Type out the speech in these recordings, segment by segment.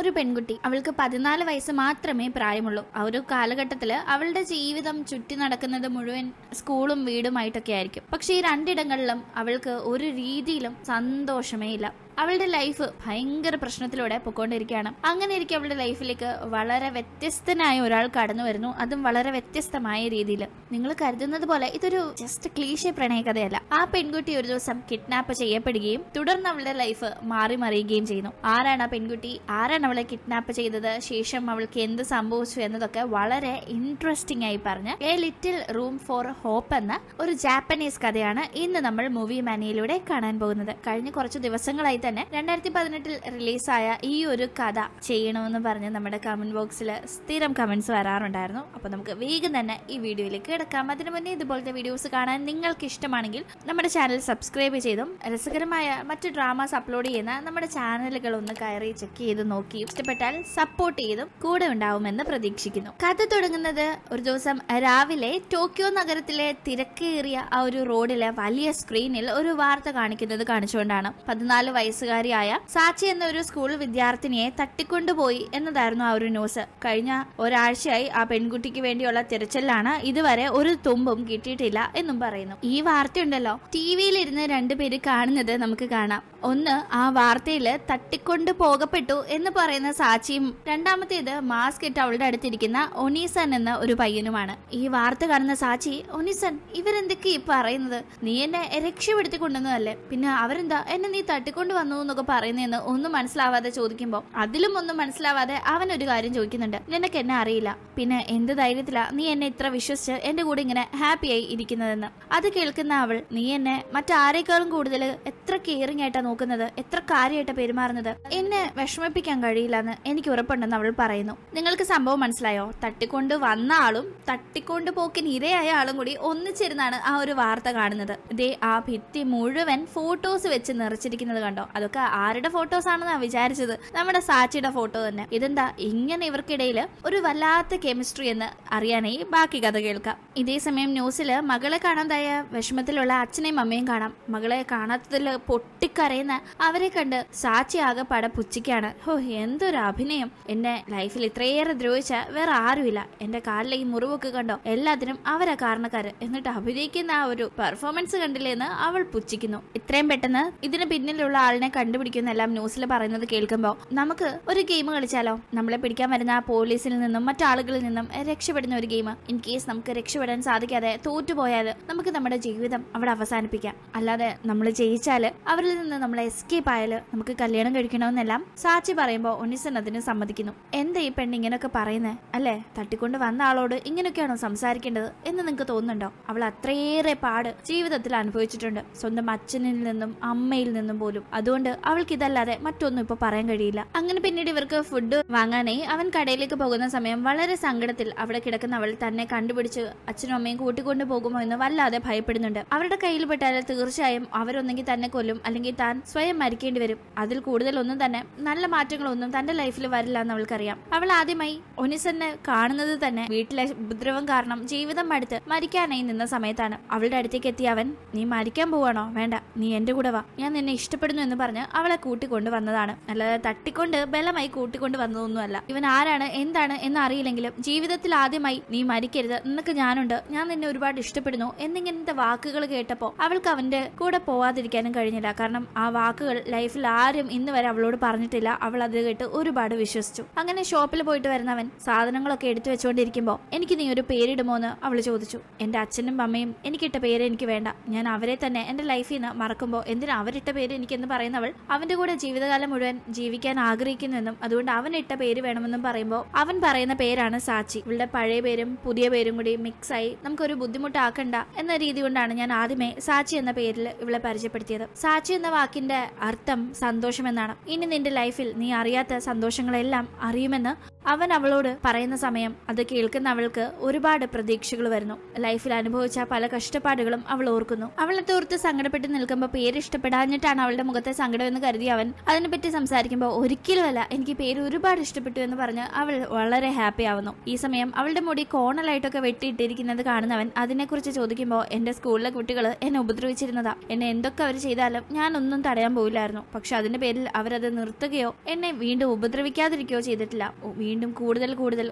ഒരു പെൺകുട്ടി അവൾക്ക് പതിനാല് വയസ്സ് മാത്രമേ പ്രായമുള്ളൂ ആ ഒരു കാലഘട്ടത്തിൽ അവളുടെ ജീവിതം ചുറ്റി നടക്കുന്നത് മുഴുവൻ സ്കൂളും വീടുമായിട്ടൊക്കെ ആയിരിക്കും പക്ഷേ ഈ രണ്ടിടങ്ങളിലും അവൾക്ക് ഒരു രീതിയിലും സന്തോഷമേ ഇല്ല അവളുടെ ലൈഫ് ഭയങ്കര പ്രശ്നത്തിലൂടെ പൊക്കോണ്ടിരിക്കുകയാണ് അങ്ങനെ ഇരിക്കും അവളുടെ ലൈഫിലേക്ക് വളരെ വ്യത്യസ്തനായ ഒരാൾ കടന്നു വരുന്നു അതും വളരെ വ്യത്യസ്തമായ രീതിയിൽ നിങ്ങൾ കരുതുന്നത് പോലെ ഇതൊരു ജസ്റ്റ് ക്ലീശ പ്രണയകഥയല്ല ആ പെൺകുട്ടി ഒരു ദിവസം കിഡ്നാപ്പ് ചെയ്യപ്പെടുകയും തുടർന്ന് അവളുടെ ലൈഫ് മാറി മറിയുകയും ചെയ്യുന്നു ആരാണ് ആ പെൺകുട്ടി ആരാണ് അവളെ കിഡ്നാപ്പ് ചെയ്തത് ശേഷം അവൾക്ക് എന്ത് സംഭവിച്ചു എന്നതൊക്കെ വളരെ ഇൻട്രസ്റ്റിംഗ് ആയി പറഞ്ഞ് a little room for hope എന്ന ഒരു ജാപ്പനീസ് കഥയാണ് ഇന്ന് നമ്മൾ മൂവി മാനിയിലൂടെ കാണാൻ പോകുന്നത് കഴിഞ്ഞ കുറച്ച് ദിവസങ്ങളായി തന്നെ രണ്ടായിരത്തി പതിനെട്ടിൽ റിലീസായ ഈ ഒരു കഥ ചെയ്യണമെന്ന് പറഞ്ഞ് നമ്മുടെ കമന്റ് ബോക്സിൽ സ്ഥിരം കമന്റ്സ് വരാറുണ്ടായിരുന്നു അപ്പോൾ നമുക്ക് വേഗം തന്നെ ഈ വീഡിയോയിലേക്ക് കിടക്കാം അതിനു മുന്നേ ഇതുപോലത്തെ വീഡിയോസ് കാണാൻ നിങ്ങൾക്ക് ഇഷ്ടമാണെങ്കിൽ നമ്മുടെ ചാനൽ സബ്സ്ക്രൈബ് ചെയ്തും രസകരമായ മറ്റ് ഡ്രാമാസ് അപ്ലോഡ് ചെയ്യുന്ന നമ്മുടെ ചാനലുകൾ ഒന്ന് കയറി ചെക്ക് ചെയ്ത് നോക്കി ഇഷ്ടപ്പെട്ടാൽ സപ്പോർട്ട് ചെയ്തും കൂടെ ഉണ്ടാവുമെന്ന് പ്രതീക്ഷിക്കുന്നു കഥ തുടങ്ങുന്നത് ഒരു ദിവസം രാവിലെ ടോക്കിയോ നഗരത്തിലെ തിരക്കേറിയ ആ ഒരു റോഡിലെ വലിയ സ്ക്രീനിൽ ഒരു വാർത്ത കാണിക്കുന്നത് കാണിച്ചുകൊണ്ടാണ് പതിനാല് വയസ്സ് വയസ്സുകാരിയായ സാച്ചി എന്ന ഒരു സ്കൂൾ വിദ്യാർത്ഥിനിയെ തട്ടിക്കൊണ്ടുപോയി എന്നതായിരുന്നു ആ ഒരു ന്യൂസ് കഴിഞ്ഞ ഒരാഴ്ചയായി ആ പെൺകുട്ടിക്ക് വേണ്ടിയുള്ള തിരച്ചിലാണ് ഇതുവരെ ഒരു തുമ്പും കിട്ടിയിട്ടില്ല എന്നും പറയുന്നു ഈ വാർത്തയുണ്ടല്ലോ ടി വിയിലിരുന്ന് രണ്ടുപേര് കാണുന്നത് നമുക്ക് കാണാം ഒന്ന് ആ വാർത്തയിൽ തട്ടിക്കൊണ്ട് പോകപ്പെട്ടു എന്ന് പറയുന്ന സാച്ചിയും രണ്ടാമത്തേത് മാസ്ക് ഇട്ട് അവളുടെ അടുത്തിരിക്കുന്ന ഒനീസൻ എന്ന ഒരു പയ്യനുമാണ് ഈ വാർത്ത കാണുന്ന സാച്ചി ഒനീസൻ ഇവരെന്തൊക്കെ ഈ പറയുന്നത് നീ എന്നെ രക്ഷപ്പെടുത്തി കൊണ്ടുവന്നതല്ലേ പിന്നെ അവരെന്താ എന്നെ നീ തട്ടിക്കൊണ്ട് വന്നു എന്നൊക്കെ പറയുന്നതെന്ന് ഒന്നും മനസ്സിലാവാതെ ചോദിക്കുമ്പോൾ അതിലും ഒന്നും മനസ്സിലാവാതെ അവൻ ഒരു കാര്യം ചോദിക്കുന്നുണ്ട് നിനക്ക് എന്നെ അറിയില്ല പിന്നെ എന്ത് ധൈര്യത്തിലാ നീ എന്നെ ഇത്ര വിശ്വസിച്ച് എന്റെ കൂടെ ഇങ്ങനെ ഹാപ്പിയായി ഇരിക്കുന്നതെന്ന് അത് കേൾക്കുന്ന അവൾ നീ എന്നെ മറ്റാരേക്കാളും കൂടുതൽ എത്ര കെയറിംഗ് ആയിട്ടാ നോക്കുന്നത് എത്ര കാര്യമായിട്ടാ പെരുമാറുന്നത് എന്നെ വിഷമിപ്പിക്കാൻ കഴിയില്ലെന്ന് എനിക്ക് ഉറപ്പുണ്ടെന്ന് അവൾ പറയുന്നു നിങ്ങൾക്ക് സംഭവം മനസ്സിലായോ തട്ടിക്കൊണ്ട് വന്ന ആളും തട്ടിക്കൊണ്ട് പോക്കിന് ഇരയായ ആളും കൂടി ഒന്നിച്ചിരുന്നാണ് ആ ഒരു വാർത്ത കാണുന്നത് ദേ ആ ഭിത്തി മുഴുവൻ ഫോട്ടോസ് വെച്ച് നിറച്ചിരിക്കുന്നത് കണ്ടോ അതൊക്കെ ആരുടെ ഫോട്ടോസ് ആണെന്ന് വിചാരിച്ചത് നമ്മുടെ സാച്ചിയുടെ ഫോട്ടോ തന്നെ ഇതെന്താ ഇങ്ങനെ ഇവർക്കിടയിൽ ഒരു വല്ലാത്ത കെമിസ്ട്രി എന്ന് അറിയാനായി ബാക്കി കഥ കേൾക്കാം ഇതേ സമയം ന്യൂസിൽ മകളെ കാണാതായ വിഷമത്തിലുള്ള അച്ഛനെയും അമ്മയും കാണാം മകളെ കാണാത്തതിൽ പൊട്ടിക്കരയുന്ന അവരെ കണ്ട് സാച്ചി ആകെ പട പുച്ചിക്കാണ് ഹോ എന്തൊരു അഭിനയം എന്റെ ലൈഫിൽ ഇത്രയേറെ ദ്രോഹിച്ച വേറെ ആരുമില്ല എന്റെ കാലിലെ ഈ മുറിവൊക്കെ കണ്ടോ എല്ലാത്തിനും അവരാ കാരണക്കാര് എന്നിട്ട് അഭിനയിക്കുന്ന ആ ഒരു പെർഫോമൻസ് കണ്ടില്ലെന്ന് അവൾ പുച്ഛിക്കുന്നു ഇത്രയും പെട്ടെന്ന് ഇതിന് പിന്നിലുള്ള ആൾ ആളിനെ കണ്ടുപിടിക്കുന്നെല്ലാം ന്യൂസിൽ പറയുന്നത് കേൾക്കുമ്പോൾ നമുക്ക് ഒരു ഗെയിം കളിച്ചാലോ നമ്മളെ പിടിക്കാൻ വരുന്ന പോലീസിൽ നിന്നും മറ്റാളുകളിൽ നിന്നും രക്ഷപ്പെടുന്ന ഒരു ഗെയിം ഇൻ കേസ് നമുക്ക് രക്ഷപ്പെടാൻ സാധിക്കാതെ തോറ്റുപോയാൽ നമുക്ക് നമ്മുടെ ജീവിതം അവിടെ അവസാനിപ്പിക്കാം അല്ലാതെ നമ്മൾ ജയിച്ചാൽ അവരിൽ നിന്ന് നമ്മൾ എസ്കേപ്പ് ആയാൽ നമുക്ക് കല്യാണം കഴിക്കണമെന്നെല്ലാം സാക്ഷി പറയുമ്പോൾ ഒന്നിസൻ അതിന് സമ്മതിക്കുന്നു എന്താ ഈ പെണ്ണ് ഇങ്ങനെയൊക്കെ പറയുന്നത് അല്ലേ തട്ടിക്കൊണ്ട് വന്ന ആളോട് ഇങ്ങനെയൊക്കെയാണോ സംസാരിക്കേണ്ടത് എന്ന് നിങ്ങൾക്ക് തോന്നുന്നുണ്ടോ അവൾ അത്രയേറെ പാട് ജീവിതത്തിൽ അനുഭവിച്ചിട്ടുണ്ട് സ്വന്തം അച്ഛനിൽ നിന്നും അമ്മയിൽ നിന്നും പോലും അത് അതുകൊണ്ട് അവൾക്ക് ഇതല്ലാതെ മറ്റൊന്നും ഇപ്പൊ പറയാൻ കഴിയില്ല അങ്ങനെ പിന്നീട് ഇവർക്ക് ഫുഡ് വാങ്ങാനായി അവൻ കടയിലേക്ക് പോകുന്ന സമയം വളരെ സങ്കടത്തിൽ അവിടെ കിടക്കുന്ന അവൾ തന്നെ കണ്ടുപിടിച്ച് അച്ഛനും അമ്മയും കൂട്ടിക്കൊണ്ടു പോകുമോ എന്ന് വല്ലാതെ ഭയപ്പെടുന്നുണ്ട് അവരുടെ കയ്യിൽ പെട്ടാൽ തീർച്ചയായും അവരൊന്നെങ്കിൽ തന്നെ കൊല്ലും അല്ലെങ്കിൽ താൻ സ്വയം മരിക്കേണ്ടി വരും അതിൽ കൂടുതലൊന്നും തന്നെ നല്ല മാറ്റങ്ങളൊന്നും തന്റെ ലൈഫിൽ വരില്ല എന്ന് അവൾക്കറിയാം അവൾ ആദ്യമായി ഒനിസനെ കാണുന്നത് തന്നെ വീട്ടിലെ ഉപദ്രവം കാരണം ജീവിതം മടുത്ത് മരിക്കാനായി നിന്ന സമയത്താണ് അവളുടെ അടുത്തേക്ക് എത്തിയ അവൻ നീ മരിക്കാൻ പോവാണോ വേണ്ട നീ എന്റെ കൂടെ വാ ഞാൻ നിന്നെ ഇഷ്ടപ്പെടുന്നു എന്ന് പറഞ്ഞ് അവളെ കൂട്ടിക്കൊണ്ടു വന്നതാണ് അല്ലാതെ തട്ടിക്കൊണ്ട് ബലമായി കൂട്ടിക്കൊണ്ട് വന്നതൊന്നുമല്ല ഇവൻ ആരാണ് എന്താണ് എന്ന് അറിയില്ലെങ്കിലും ജീവിതത്തിൽ ആദ്യമായി നീ മരിക്കരുത് നിനക്ക് ഞാനുണ്ട് ഞാൻ നിന്നെ ഒരുപാട് ഇഷ്ടപ്പെടുന്നു എന്നിങ്ങനത്തെ വാക്കുകൾ കേട്ടപ്പോ അവൾക്ക് അവന്റെ കൂടെ പോവാതിരിക്കാനും കഴിഞ്ഞില്ല കാരണം ആ വാക്കുകൾ ലൈഫിൽ ആരും ഇന്ന് വരെ അവളോട് പറഞ്ഞിട്ടില്ല അവൾ അത് കേട്ട് ഒരുപാട് വിശ്വസിച്ചു അങ്ങനെ ഷോപ്പിൽ പോയിട്ട് വരുന്നവൻ സാധനങ്ങളൊക്കെ എടുത്തു വെച്ചുകൊണ്ടിരിക്കുമ്പോൾ എനിക്ക് നീ ഒരു പേരിടുമോ എന്ന് അവൾ ചോദിച്ചു എന്റെ അച്ഛനും അമ്മയും എനിക്കിട്ട പേര് എനിക്ക് വേണ്ട ഞാൻ അവരെ തന്നെ എന്റെ ലൈഫിൽ നിന്ന് മറക്കുമ്പോ എന്തിനാ അവരിട്ട പേര് എനിക്ക് എന്ന് പറയുന്നത് പറയുന്നവൾ അവന്റെ കൂടെ ജീവിതകാലം മുഴുവൻ ജീവിക്കാൻ ആഗ്രഹിക്കുന്നുവെന്നും അതുകൊണ്ട് അവൻ ഇട്ട പേര് വേണമെന്നും പറയുമ്പോൾ അവൻ പറയുന്ന പേരാണ് സാച്ചി ഇവളുടെ പഴയ പേരും പുതിയ പേരും കൂടി മിക്സ് ആയി നമുക്കൊരു ബുദ്ധിമുട്ടാക്കണ്ട എന്ന രീതി കൊണ്ടാണ് ഞാൻ ആദ്യമേ സാച്ചി എന്ന പേരിൽ ഇവളെ പരിചയപ്പെടുത്തിയത് സാച്ചി എന്ന വാക്കിന്റെ അർത്ഥം സന്തോഷം എന്നാണ് ഇനി നിന്റെ ലൈഫിൽ നീ അറിയാത്ത സന്തോഷങ്ങളെല്ലാം അറിയുമെന്ന് അവൻ അവളോട് പറയുന്ന സമയം അത് കേൾക്കുന്ന അവൾക്ക് ഒരുപാട് പ്രതീക്ഷകൾ വരുന്നു ലൈഫിൽ അനുഭവിച്ച പല കഷ്ടപ്പാടുകളും അവൾ ഓർക്കുന്നു അവളെ തോർത്ത് സങ്കടപ്പെട്ട് നിൽക്കുമ്പോൾ പേര് ഇഷ്ടപ്പെടാഞ്ഞിട്ടാണ് അവളുടെ മുഖത്തെ സങ്കടം എന്ന് കരുതി അവൻ അതിനെപ്പറ്റി സംസാരിക്കുമ്പോൾ ഒരിക്കലുമല്ല എനിക്ക് പേര് ഒരുപാട് ഇഷ്ടപ്പെട്ടു എന്ന് പറഞ്ഞ് അവൾ വളരെ ഹാപ്പി ആവുന്നു ഈ സമയം അവളുടെ മുടി കോണലായിട്ടൊക്കെ വെട്ടിയിട്ടിരിക്കുന്നത് കാണുന്നവൻ അതിനെക്കുറിച്ച് ചോദിക്കുമ്പോൾ എന്റെ സ്കൂളിലെ കുട്ടികൾ എന്നെ ഉപദ്രവിച്ചിരുന്നതാ എന്നെ എന്തൊക്കെ അവർ ചെയ്താലും ഞാനൊന്നും തടയാൻ പോയില്ലായിരുന്നു പക്ഷെ അതിന്റെ പേരിൽ അവരത് നിർത്തുകയോ എന്നെ വീണ്ടും ഉപദ്രവിക്കാതിരിക്കുകയോ ചെയ്തിട്ടില്ല വീണ്ടും കൂടുതൽ കൂടുതൽ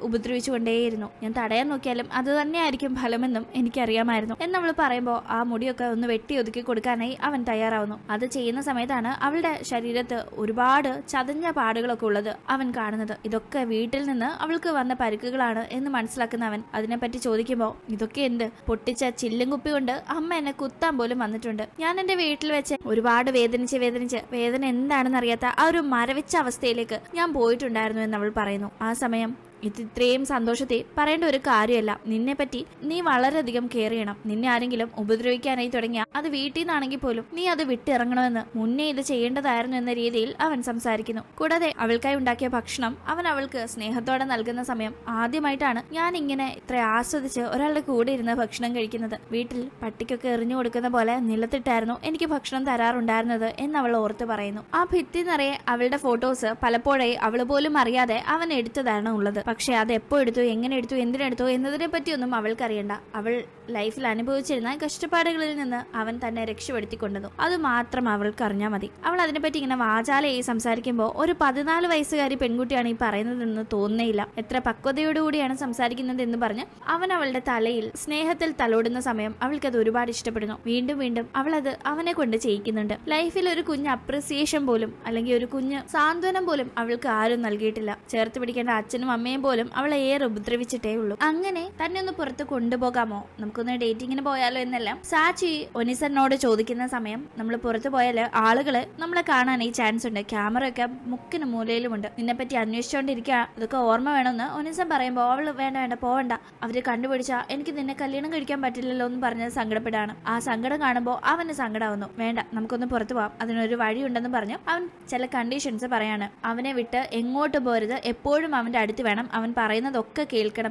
കൊണ്ടേയിരുന്നു ഞാൻ തടയാൻ നോക്കിയാലും അത് തന്നെയായിരിക്കും ഫലമെന്നും എനിക്കറിയാമായിരുന്നു എന്നവൾ പറയുമ്പോൾ ആ മുടിയൊക്കെ ഒന്ന് വെട്ടി ഒതുക്കി കൊടുക്കാനായി അവൻ തയ്യാറാവുന്നു അത് ചെയ്യുന്ന സമയത്താണ് അവളുടെ ശരീരത്ത് ഒരുപാട് ചതഞ്ഞ പാടുകളൊക്കെ ഉള്ളത് അവൻ കാണുന്നത് ഇതൊക്കെ വീട്ടിൽ നിന്ന് അവൾക്ക് വന്ന പരുക്കുകളാണ് എന്ന് മനസ്സിലാക്കുന്ന അവൻ അതിനെപ്പറ്റി ചോദിക്കുമ്പോൾ ഇതൊക്കെ എന്ത് പൊട്ടിച്ച ചില്ലും കുപ്പി കൊണ്ട് അമ്മ എന്നെ കുത്താൻ പോലും വന്നിട്ടുണ്ട് ഞാൻ എന്റെ വീട്ടിൽ വെച്ച് ഒരുപാട് വേദനിച്ച് വേദനിച്ച് വേദന എന്താണെന്ന് അറിയാത്ത ആ ഒരു മരവിച്ച അവസ്ഥയിലേക്ക് ഞാൻ പോയിട്ടുണ്ടായിരുന്നു എന്ന് അവൾ പറയുന്നു ఆ సమయం ഇത് ഇത്രയും സന്തോഷത്തെ പറയേണ്ട ഒരു കാര്യമല്ല നിന്നെപ്പറ്റി നീ വളരെയധികം കെയർ ചെയ്യണം നിന്നെ ആരെങ്കിലും ഉപദ്രവിക്കാനായി തുടങ്ങിയ അത് വീട്ടിൽ നിന്നാണെങ്കിൽ പോലും നീ അത് വിട്ടിറങ്ങണമെന്ന് മുന്നേ ഇത് ചെയ്യേണ്ടതായിരുന്നു എന്ന രീതിയിൽ അവൻ സംസാരിക്കുന്നു കൂടാതെ അവൾക്കായി ഉണ്ടാക്കിയ ഭക്ഷണം അവൻ അവൾക്ക് സ്നേഹത്തോടെ നൽകുന്ന സമയം ആദ്യമായിട്ടാണ് ഞാൻ ഇങ്ങനെ ഇത്ര ആസ്വദിച്ച് ഒരാളുടെ കൂടെ ഇരുന്ന് ഭക്ഷണം കഴിക്കുന്നത് വീട്ടിൽ പട്ടിക്കൊക്കെ എറിഞ്ഞു കൊടുക്കുന്ന പോലെ നിലത്തിട്ടായിരുന്നു എനിക്ക് ഭക്ഷണം തരാറുണ്ടായിരുന്നത് എന്ന് അവൾ ഓർത്ത് പറയുന്നു ആ ഭിത്തി നിറയെ അവളുടെ ഫോട്ടോസ് പലപ്പോഴായി അവൾ പോലും അറിയാതെ അവൻ എടുത്തതാണ് ഉള്ളത് പക്ഷേ അത് എപ്പോൾ എടുത്തു എങ്ങനെ എടുത്തു എന്തിനെടുത്തു എന്നതിനെ പറ്റിയൊന്നും അവൾക്കറിയണ്ട അവൾ ലൈഫിൽ അനുഭവിച്ചിരുന്ന കഷ്ടപ്പാടുകളിൽ നിന്ന് അവൻ തന്നെ രക്ഷപ്പെടുത്തിക്കൊണ്ടതു അത് മാത്രം അവൾക്ക് അറിഞ്ഞാൽ മതി അവൾ അതിനെപ്പറ്റി ഇങ്ങനെ വാചാലയായി സംസാരിക്കുമ്പോൾ ഒരു പതിനാല് വയസ്സുകാരി പെൺകുട്ടിയാണ് ഈ പറയുന്നതെന്ന് തോന്നുന്നില്ല എത്ര പക്വതയോടുകൂടിയാണ് സംസാരിക്കുന്നത് എന്ന് പറഞ്ഞ് അവൻ അവളുടെ തലയിൽ സ്നേഹത്തിൽ തലോടുന്ന സമയം അവൾക്കത് ഒരുപാട് ഇഷ്ടപ്പെടുന്നു വീണ്ടും വീണ്ടും അവൾ അത് അവനെ കൊണ്ട് ചെയ്യിക്കുന്നുണ്ട് ലൈഫിൽ ഒരു കുഞ്ഞ് അപ്രിസിയേഷൻ പോലും അല്ലെങ്കിൽ ഒരു കുഞ്ഞ് സാന്ത്വനം പോലും അവൾക്ക് ആരും നൽകിയിട്ടില്ല ചേർത്ത് പിടിക്കേണ്ട അച്ഛനും അമ്മയും ചേട്ടനെ പോലും അവളെ ഏറെ ഉപദ്രവിച്ചിട്ടേ ഉള്ളൂ അങ്ങനെ തന്നെ ഒന്ന് പുറത്ത് കൊണ്ടുപോകാമോ നമുക്കൊന്ന് ഡേറ്റിങ്ങിന് പോയാലോ എന്നെല്ലാം സാച്ചി ഒനിസറിനോട് ചോദിക്കുന്ന സമയം നമ്മൾ പുറത്തു പോയാൽ ആളുകള് നമ്മളെ കാണാനേ ചാൻസ് ഉണ്ട് ക്യാമറ ഒക്കെ മുക്കിന് മൂലയിലുമുണ്ട് നിന്നെപ്പറ്റി അന്വേഷിച്ചോണ്ടിരിക്കുക ഇതൊക്കെ ഓർമ്മ വേണമെന്ന് ഒനിസൻ പറയുമ്പോൾ അവൾ വേണ്ട വേണ്ട പോവണ്ട അവര് കണ്ടുപിടിച്ച എനിക്ക് നിന്നെ കല്യാണം കഴിക്കാൻ പറ്റില്ലല്ലോ എന്ന് പറഞ്ഞത് സങ്കടപ്പെടാണ് ആ സങ്കടം കാണുമ്പോൾ അവന് സങ്കടമാവുന്നു വേണ്ട നമുക്കൊന്ന് പുറത്തു പോവാം അതിനൊരു വഴിയുണ്ടെന്ന് പറഞ്ഞു അവൻ ചില കണ്ടീഷൻസ് പറയാണ് അവനെ വിട്ട് എങ്ങോട്ട് പോരുത് എപ്പോഴും അവന്റെ അടുത്ത് വേണം കേൾക്കണം അവൻ പറയുന്നതൊക്കെ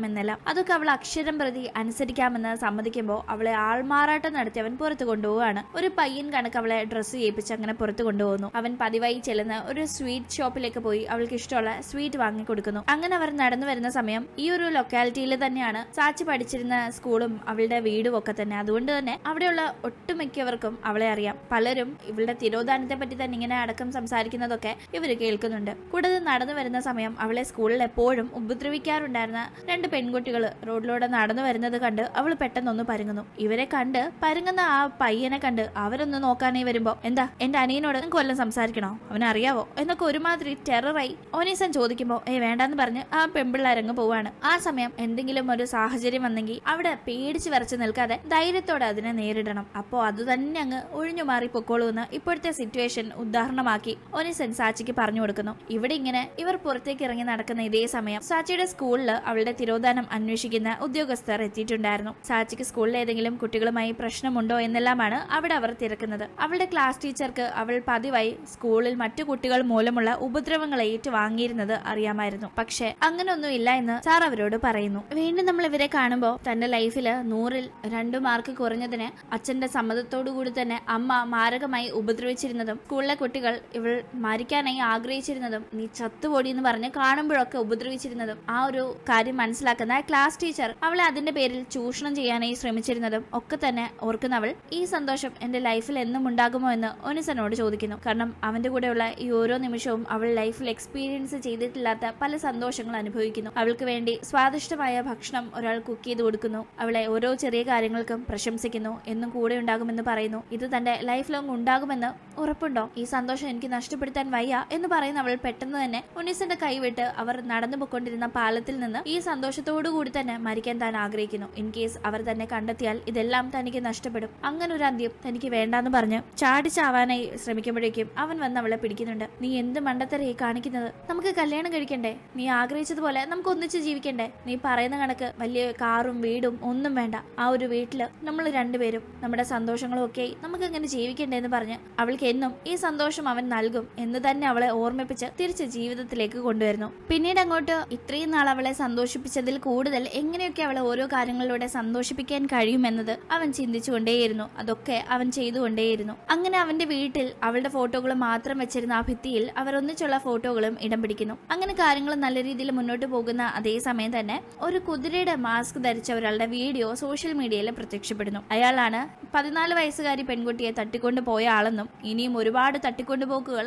എന്നല്ല അതൊക്കെ അവൾ അക്ഷരം പ്രതി അനുസരിക്കാമെന്ന് സമ്മതിക്കുമ്പോൾ അവളെ ആൾമാറാട്ടം നടത്തി അവൻ പുറത്തു കൊണ്ടുപോവുകയാണ് ഒരു പയ്യൻ കണക്ക് അവളെ ഡ്രസ്സ് ചെയ്യിപ്പിച്ച് അങ്ങനെ പുറത്തു കൊണ്ടുപോകുന്നു അവൻ പതിവായി ചെല്ലുന്ന ഒരു സ്വീറ്റ് ഷോപ്പിലേക്ക് പോയി അവൾക്ക് ഇഷ്ടമുള്ള സ്വീറ്റ് വാങ്ങി കൊടുക്കുന്നു അങ്ങനെ അവർ നടന്നു വരുന്ന സമയം ഈ ഒരു ലൊക്കാലിറ്റിയിൽ തന്നെയാണ് സാച്ചി പഠിച്ചിരുന്ന സ്കൂളും അവളുടെ വീടും ഒക്കെ തന്നെ അതുകൊണ്ട് തന്നെ അവിടെയുള്ള ഒട്ടുമിക്കവർക്കും അവളെ അറിയാം പലരും ഇവളുടെ തിരോധാനത്തെ പറ്റി തന്നെ ഇങ്ങനെ അടക്കം സംസാരിക്കുന്നതൊക്കെ ഇവർ കേൾക്കുന്നുണ്ട് കൂടാതെ നടന്നു വരുന്ന സമയം അവളെ സ്കൂളിൽ എപ്പോഴും ഉപദ്രവിക്കാറുണ്ടായിരുന്ന രണ്ട് പെൺകുട്ടികൾ റോഡിലൂടെ നടന്നു വരുന്നത് കണ്ട് അവൾ പെട്ടെന്നൊന്ന് പരുങ്ങുന്നു ഇവരെ കണ്ട് പരുങ്ങുന്ന ആ പയ്യനെ കണ്ട് അവരൊന്ന് നോക്കാനേ വരുമ്പോ എന്താ എന്റെ അനിയനോട് കൊല്ലം സംസാരിക്കണോ അവനറിയാവോ എന്നൊക്കെ ഒരുമാതിരി ടെററായി ഓനീസൻ ചോദിക്കുമ്പോ ഏ വേണ്ടെന്ന് പറഞ്ഞ് ആ പെൺപിള്ളാരങ്ങ് പോവാണ് ആ സമയം എന്തെങ്കിലും ഒരു സാഹചര്യം വന്നെങ്കിൽ അവിടെ പേടിച്ചു വരച്ച് നിൽക്കാതെ ധൈര്യത്തോടെ അതിനെ നേരിടണം അപ്പോ അത് തന്നെ അങ്ങ് ഒഴിഞ്ഞു മാറി പൊക്കോളൂന്ന് ഇപ്പോഴത്തെ സിറ്റുവേഷൻ ഉദാഹരണമാക്കി ഒനിസൻ സാച്ചിക്ക് പറഞ്ഞു കൊടുക്കുന്നു ഇവിടെ ഇങ്ങനെ ഇവർ പുറത്തേക്ക് ഇറങ്ങി നടക്കുന്ന ഇതേ സമയം സാച്ചിയുടെ സ്കൂളിൽ അവളുടെ തിരോധാനം അന്വേഷിക്കുന്ന ഉദ്യോഗസ്ഥർ എത്തിയിട്ടുണ്ടായിരുന്നു സാച്ചിക്ക് സ്കൂളിൽ ഏതെങ്കിലും കുട്ടികളുമായി പ്രശ്നമുണ്ടോ എന്നെല്ലാമാണ് അവിടെ അവർ തിരക്കുന്നത് അവളുടെ ക്ലാസ് ടീച്ചർക്ക് അവൾ പതിവായി സ്കൂളിൽ മറ്റു കുട്ടികൾ മൂലമുള്ള ഉപദ്രവങ്ങൾ വാങ്ങിയിരുന്നത് അറിയാമായിരുന്നു പക്ഷേ അങ്ങനെയൊന്നും ഇല്ല എന്ന് സാർ അവരോട് പറയുന്നു വീണ്ടും നമ്മൾ ഇവരെ കാണുമ്പോൾ തന്റെ ലൈഫിൽ നൂറിൽ രണ്ടു മാർക്ക് കുറഞ്ഞതിന് അച്ഛന്റെ സമ്മതത്തോടു കൂടി തന്നെ അമ്മ മാരകമായി ഉപദ്രവിച്ചിരുന്നതും സ്കൂളിലെ കുട്ടികൾ ഇവൾ മരിക്കാനായി ആഗ്രഹിച്ചിരുന്നതും നീ ചത്തുപോടി എന്ന് പറഞ്ഞ് കാണുമ്പോഴൊക്കെ ഉപദ്രവിച്ചിരുന്നത് ചെയ്യുന്നതും ആ ഒരു കാര്യം മനസ്സിലാക്കുന്ന ക്ലാസ് ടീച്ചർ അവളെ അതിന്റെ പേരിൽ ചൂഷണം ചെയ്യാനായി ശ്രമിച്ചിരുന്നതും ഒക്കെ തന്നെ ഓർക്കുന്നവൾ ഈ സന്തോഷം എന്റെ ലൈഫിൽ എന്നും ഉണ്ടാകുമോ എന്ന് ഒനിസനോട് ചോദിക്കുന്നു കാരണം അവന്റെ കൂടെയുള്ള ഈ ഓരോ നിമിഷവും അവൾ ലൈഫിൽ എക്സ്പീരിയൻസ് ചെയ്തിട്ടില്ലാത്ത പല സന്തോഷങ്ങൾ അനുഭവിക്കുന്നു അവൾക്ക് വേണ്ടി സ്വാദിഷ്ടമായ ഭക്ഷണം ഒരാൾ കുക്ക് ചെയ്ത് കൊടുക്കുന്നു അവളെ ഓരോ ചെറിയ കാര്യങ്ങൾക്കും പ്രശംസിക്കുന്നു എന്നും കൂടെ ഉണ്ടാകുമെന്ന് പറയുന്നു ഇത് തന്റെ ലൈഫ് ലോങ് ഉണ്ടാകുമെന്ന് ഉറപ്പുണ്ടോ ഈ സന്തോഷം എനിക്ക് നഷ്ടപ്പെടുത്താൻ വയ്യ എന്ന് പറയുന്ന അവൾ പെട്ടെന്ന് തന്നെ ഒനീസിന്റെ കൈവിട്ട് അവർ നടന്നു കൊണ്ടിരുന്ന പാലത്തിൽ നിന്ന് ഈ സന്തോഷത്തോടു കൂടി തന്നെ മരിക്കാൻ താൻ ആഗ്രഹിക്കുന്നു ഇൻ കേസ് അവർ തന്നെ കണ്ടെത്തിയാൽ ഇതെല്ലാം തനിക്ക് നഷ്ടപ്പെടും അങ്ങനെ ഒരു അന്ത്യം തനിക്ക് വേണ്ടാന്ന് പറഞ്ഞ് ചാടിച്ചാവാനായി ശ്രമിക്കുമ്പോഴേക്കും അവൻ വന്ന് അവളെ പിടിക്കുന്നുണ്ട് നീ എന്ത് മണ്ടത്തരയെ കാണിക്കുന്നത് നമുക്ക് കല്യാണം കഴിക്കണ്ടേ നീ ആഗ്രഹിച്ചതുപോലെ നമുക്ക് ഒന്നിച്ച് ജീവിക്കണ്ടേ നീ പറയുന്ന കണക്ക് വലിയ കാറും വീടും ഒന്നും വേണ്ട ആ ഒരു വീട്ടില് നമ്മൾ രണ്ടുപേരും നമ്മുടെ സന്തോഷങ്ങളും ഒക്കെ നമുക്ക് അങ്ങനെ ജീവിക്കണ്ടേ എന്ന് പറഞ്ഞ് അവൾക്ക് എന്നും ഈ സന്തോഷം അവൻ നൽകും എന്ന് തന്നെ അവളെ ഓർമ്മിപ്പിച്ച് തിരിച്ച് ജീവിതത്തിലേക്ക് കൊണ്ടുവരുന്നു പിന്നീട് അങ്ങോട്ട് ഇത്രയും നാൾ അവളെ സന്തോഷിപ്പിച്ചതിൽ കൂടുതൽ എങ്ങനെയൊക്കെ അവളെ ഓരോ കാര്യങ്ങളിലൂടെ സന്തോഷിപ്പിക്കാൻ കഴിയുമെന്നത് അവൻ ചിന്തിച്ചുകൊണ്ടേയിരുന്നു അതൊക്കെ അവൻ ചെയ്തുകൊണ്ടേയിരുന്നു അങ്ങനെ അവന്റെ വീട്ടിൽ അവളുടെ ഫോട്ടോകൾ മാത്രം വെച്ചിരുന്ന ആ ഭിത്തിയിൽ അവർ ഒന്നിച്ചുള്ള ഫോട്ടോകളും ഇടം പിടിക്കുന്നു അങ്ങനെ കാര്യങ്ങൾ നല്ല രീതിയിൽ മുന്നോട്ട് പോകുന്ന അതേ സമയം തന്നെ ഒരു കുതിരയുടെ മാസ്ക് ധരിച്ച ഒരാളുടെ വീഡിയോ സോഷ്യൽ മീഡിയയിൽ പ്രത്യക്ഷപ്പെടുന്നു അയാളാണ് പതിനാല് വയസ്സുകാരി പെൺകുട്ടിയെ തട്ടിക്കൊണ്ടു പോയ ആളെന്നും ഇനിയും ഒരുപാട് തട്ടിക്കൊണ്ടുപോക്കുകൾ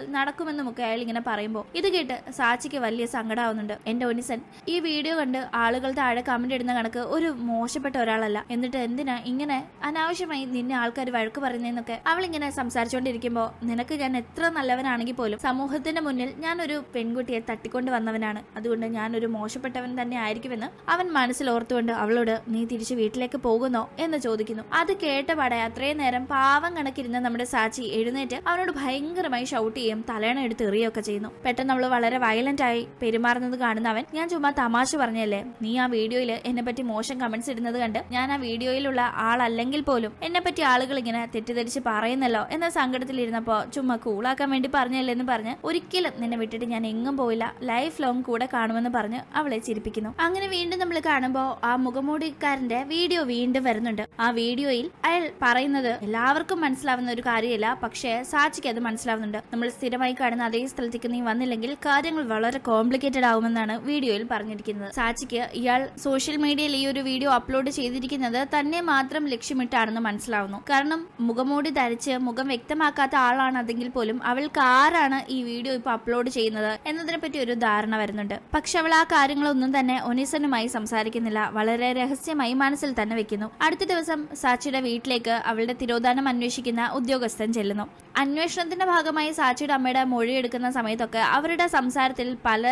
ഒക്കെ അയാൾ ഇങ്ങനെ പറയുമ്പോൾ ഇത് കേട്ട് സാച്ചിക്ക് വലിയ സങ്കടാവുന്നുണ്ട് എന്റെ ജോണിസൺ ഈ വീഡിയോ കണ്ട് ആളുകൾ താഴെ കമന്റ് ഇടുന്ന കണക്ക് ഒരു മോശപ്പെട്ട ഒരാളല്ല എന്നിട്ട് എന്തിനാ ഇങ്ങനെ അനാവശ്യമായി നിന്നെ ആൾക്കാർ വഴക്ക് പറയുന്നതെന്നൊക്കെ അവൾ ഇങ്ങനെ സംസാരിച്ചുകൊണ്ടിരിക്കുമ്പോൾ നിനക്ക് ഞാൻ എത്ര നല്ലവനാണെങ്കിൽ പോലും സമൂഹത്തിന്റെ മുന്നിൽ ഞാനൊരു പെൺകുട്ടിയെ തട്ടിക്കൊണ്ട് വന്നവനാണ് അതുകൊണ്ട് ഞാൻ ഒരു മോശപ്പെട്ടവൻ തന്നെ ആയിരിക്കുമെന്ന് അവൻ മനസ്സിൽ ഓർത്തുകൊണ്ട് അവളോട് നീ തിരിച്ച് വീട്ടിലേക്ക് പോകുന്നോ എന്ന് ചോദിക്കുന്നു അത് കേട്ടപാടെ അത്രയും നേരം പാവം കണക്കിരുന്ന നമ്മുടെ സാച്ചി എഴുന്നേറ്റ് അവനോട് ഭയങ്കരമായി ഷൗട്ട് ചെയ്യും തലേണ എടുത്ത് എറിയൊക്കെ ചെയ്യുന്നു പെട്ടെന്ന് അവൾ വളരെ വയലന്റ് ആയി പെരുമാറുന്നത് കാണുന്ന അവൻ ഞാൻ ചുമ്മാ തമാശ പറഞ്ഞല്ലേ നീ ആ വീഡിയോയിൽ പറ്റി മോശം കമന്റ്സ് ഇടുന്നത് കണ്ട് ഞാൻ ആ വീഡിയോയിലുള്ള ആളല്ലെങ്കിൽ പോലും എന്നെപ്പറ്റി ആളുകൾ ഇങ്ങനെ തെറ്റിദ്ധരിച്ച് പറയുന്നല്ലോ എന്ന സങ്കടത്തിലിരുന്നപ്പോ ചുമ്മാ കൂളാക്കാൻ വേണ്ടി പറഞ്ഞല്ലേ എന്ന് പറഞ്ഞ് ഒരിക്കലും നിന്നെ വിട്ടിട്ട് ഞാൻ എങ്ങും പോയില്ല ലൈഫ് ലോങ് കൂടെ കാണുമെന്ന് പറഞ്ഞ് അവളെ ചിരിപ്പിക്കുന്നു അങ്ങനെ വീണ്ടും നമ്മൾ കാണുമ്പോൾ ആ മുഖമൂടിക്കാരന്റെ വീഡിയോ വീണ്ടും വരുന്നുണ്ട് ആ വീഡിയോയിൽ അയാൾ പറയുന്നത് എല്ലാവർക്കും മനസ്സിലാവുന്ന ഒരു കാര്യമല്ല പക്ഷേ സാക്ഷിക്ക് അത് മനസ്സിലാവുന്നുണ്ട് നമ്മൾ സ്ഥിരമായി കാണുന്ന അതേ സ്ഥലത്തേക്ക് നീ വന്നില്ലെങ്കിൽ കാര്യങ്ങൾ വളരെ കോംപ്ലിക്കേറ്റഡ് ആവുമെന്നാണ് വീഡിയോ വീഡിയോയിൽ പറഞ്ഞിരിക്കുന്നത് സാച്ചിക്ക് ഇയാൾ സോഷ്യൽ മീഡിയയിൽ ഈ ഒരു വീഡിയോ അപ്ലോഡ് ചെയ്തിരിക്കുന്നത് തന്നെ മാത്രം ലക്ഷ്യമിട്ടാണെന്ന് മനസ്സിലാവുന്നു കാരണം മുഖമൂടി ധരിച്ച് മുഖം വ്യക്തമാക്കാത്ത ആളാണ് അതെങ്കിൽ പോലും അവൾക്ക് ആരാണ് ഈ വീഡിയോ ഇപ്പോൾ അപ്ലോഡ് ചെയ്യുന്നത് എന്നതിനെ പറ്റി ഒരു ധാരണ വരുന്നുണ്ട് പക്ഷെ അവൾ ആ കാര്യങ്ങളൊന്നും തന്നെ ഒനീസനുമായി സംസാരിക്കുന്നില്ല വളരെ രഹസ്യമായി മനസ്സിൽ തന്നെ വെക്കുന്നു അടുത്ത ദിവസം സാച്ചിയുടെ വീട്ടിലേക്ക് അവളുടെ തിരോധാനം അന്വേഷിക്കുന്ന ഉദ്യോഗസ്ഥൻ ചെല്ലുന്നു അന്വേഷണത്തിന്റെ ഭാഗമായി സാച്ചിയുടെ അമ്മയുടെ മൊഴിയെടുക്കുന്ന സമയത്തൊക്കെ അവരുടെ സംസാരത്തിൽ പല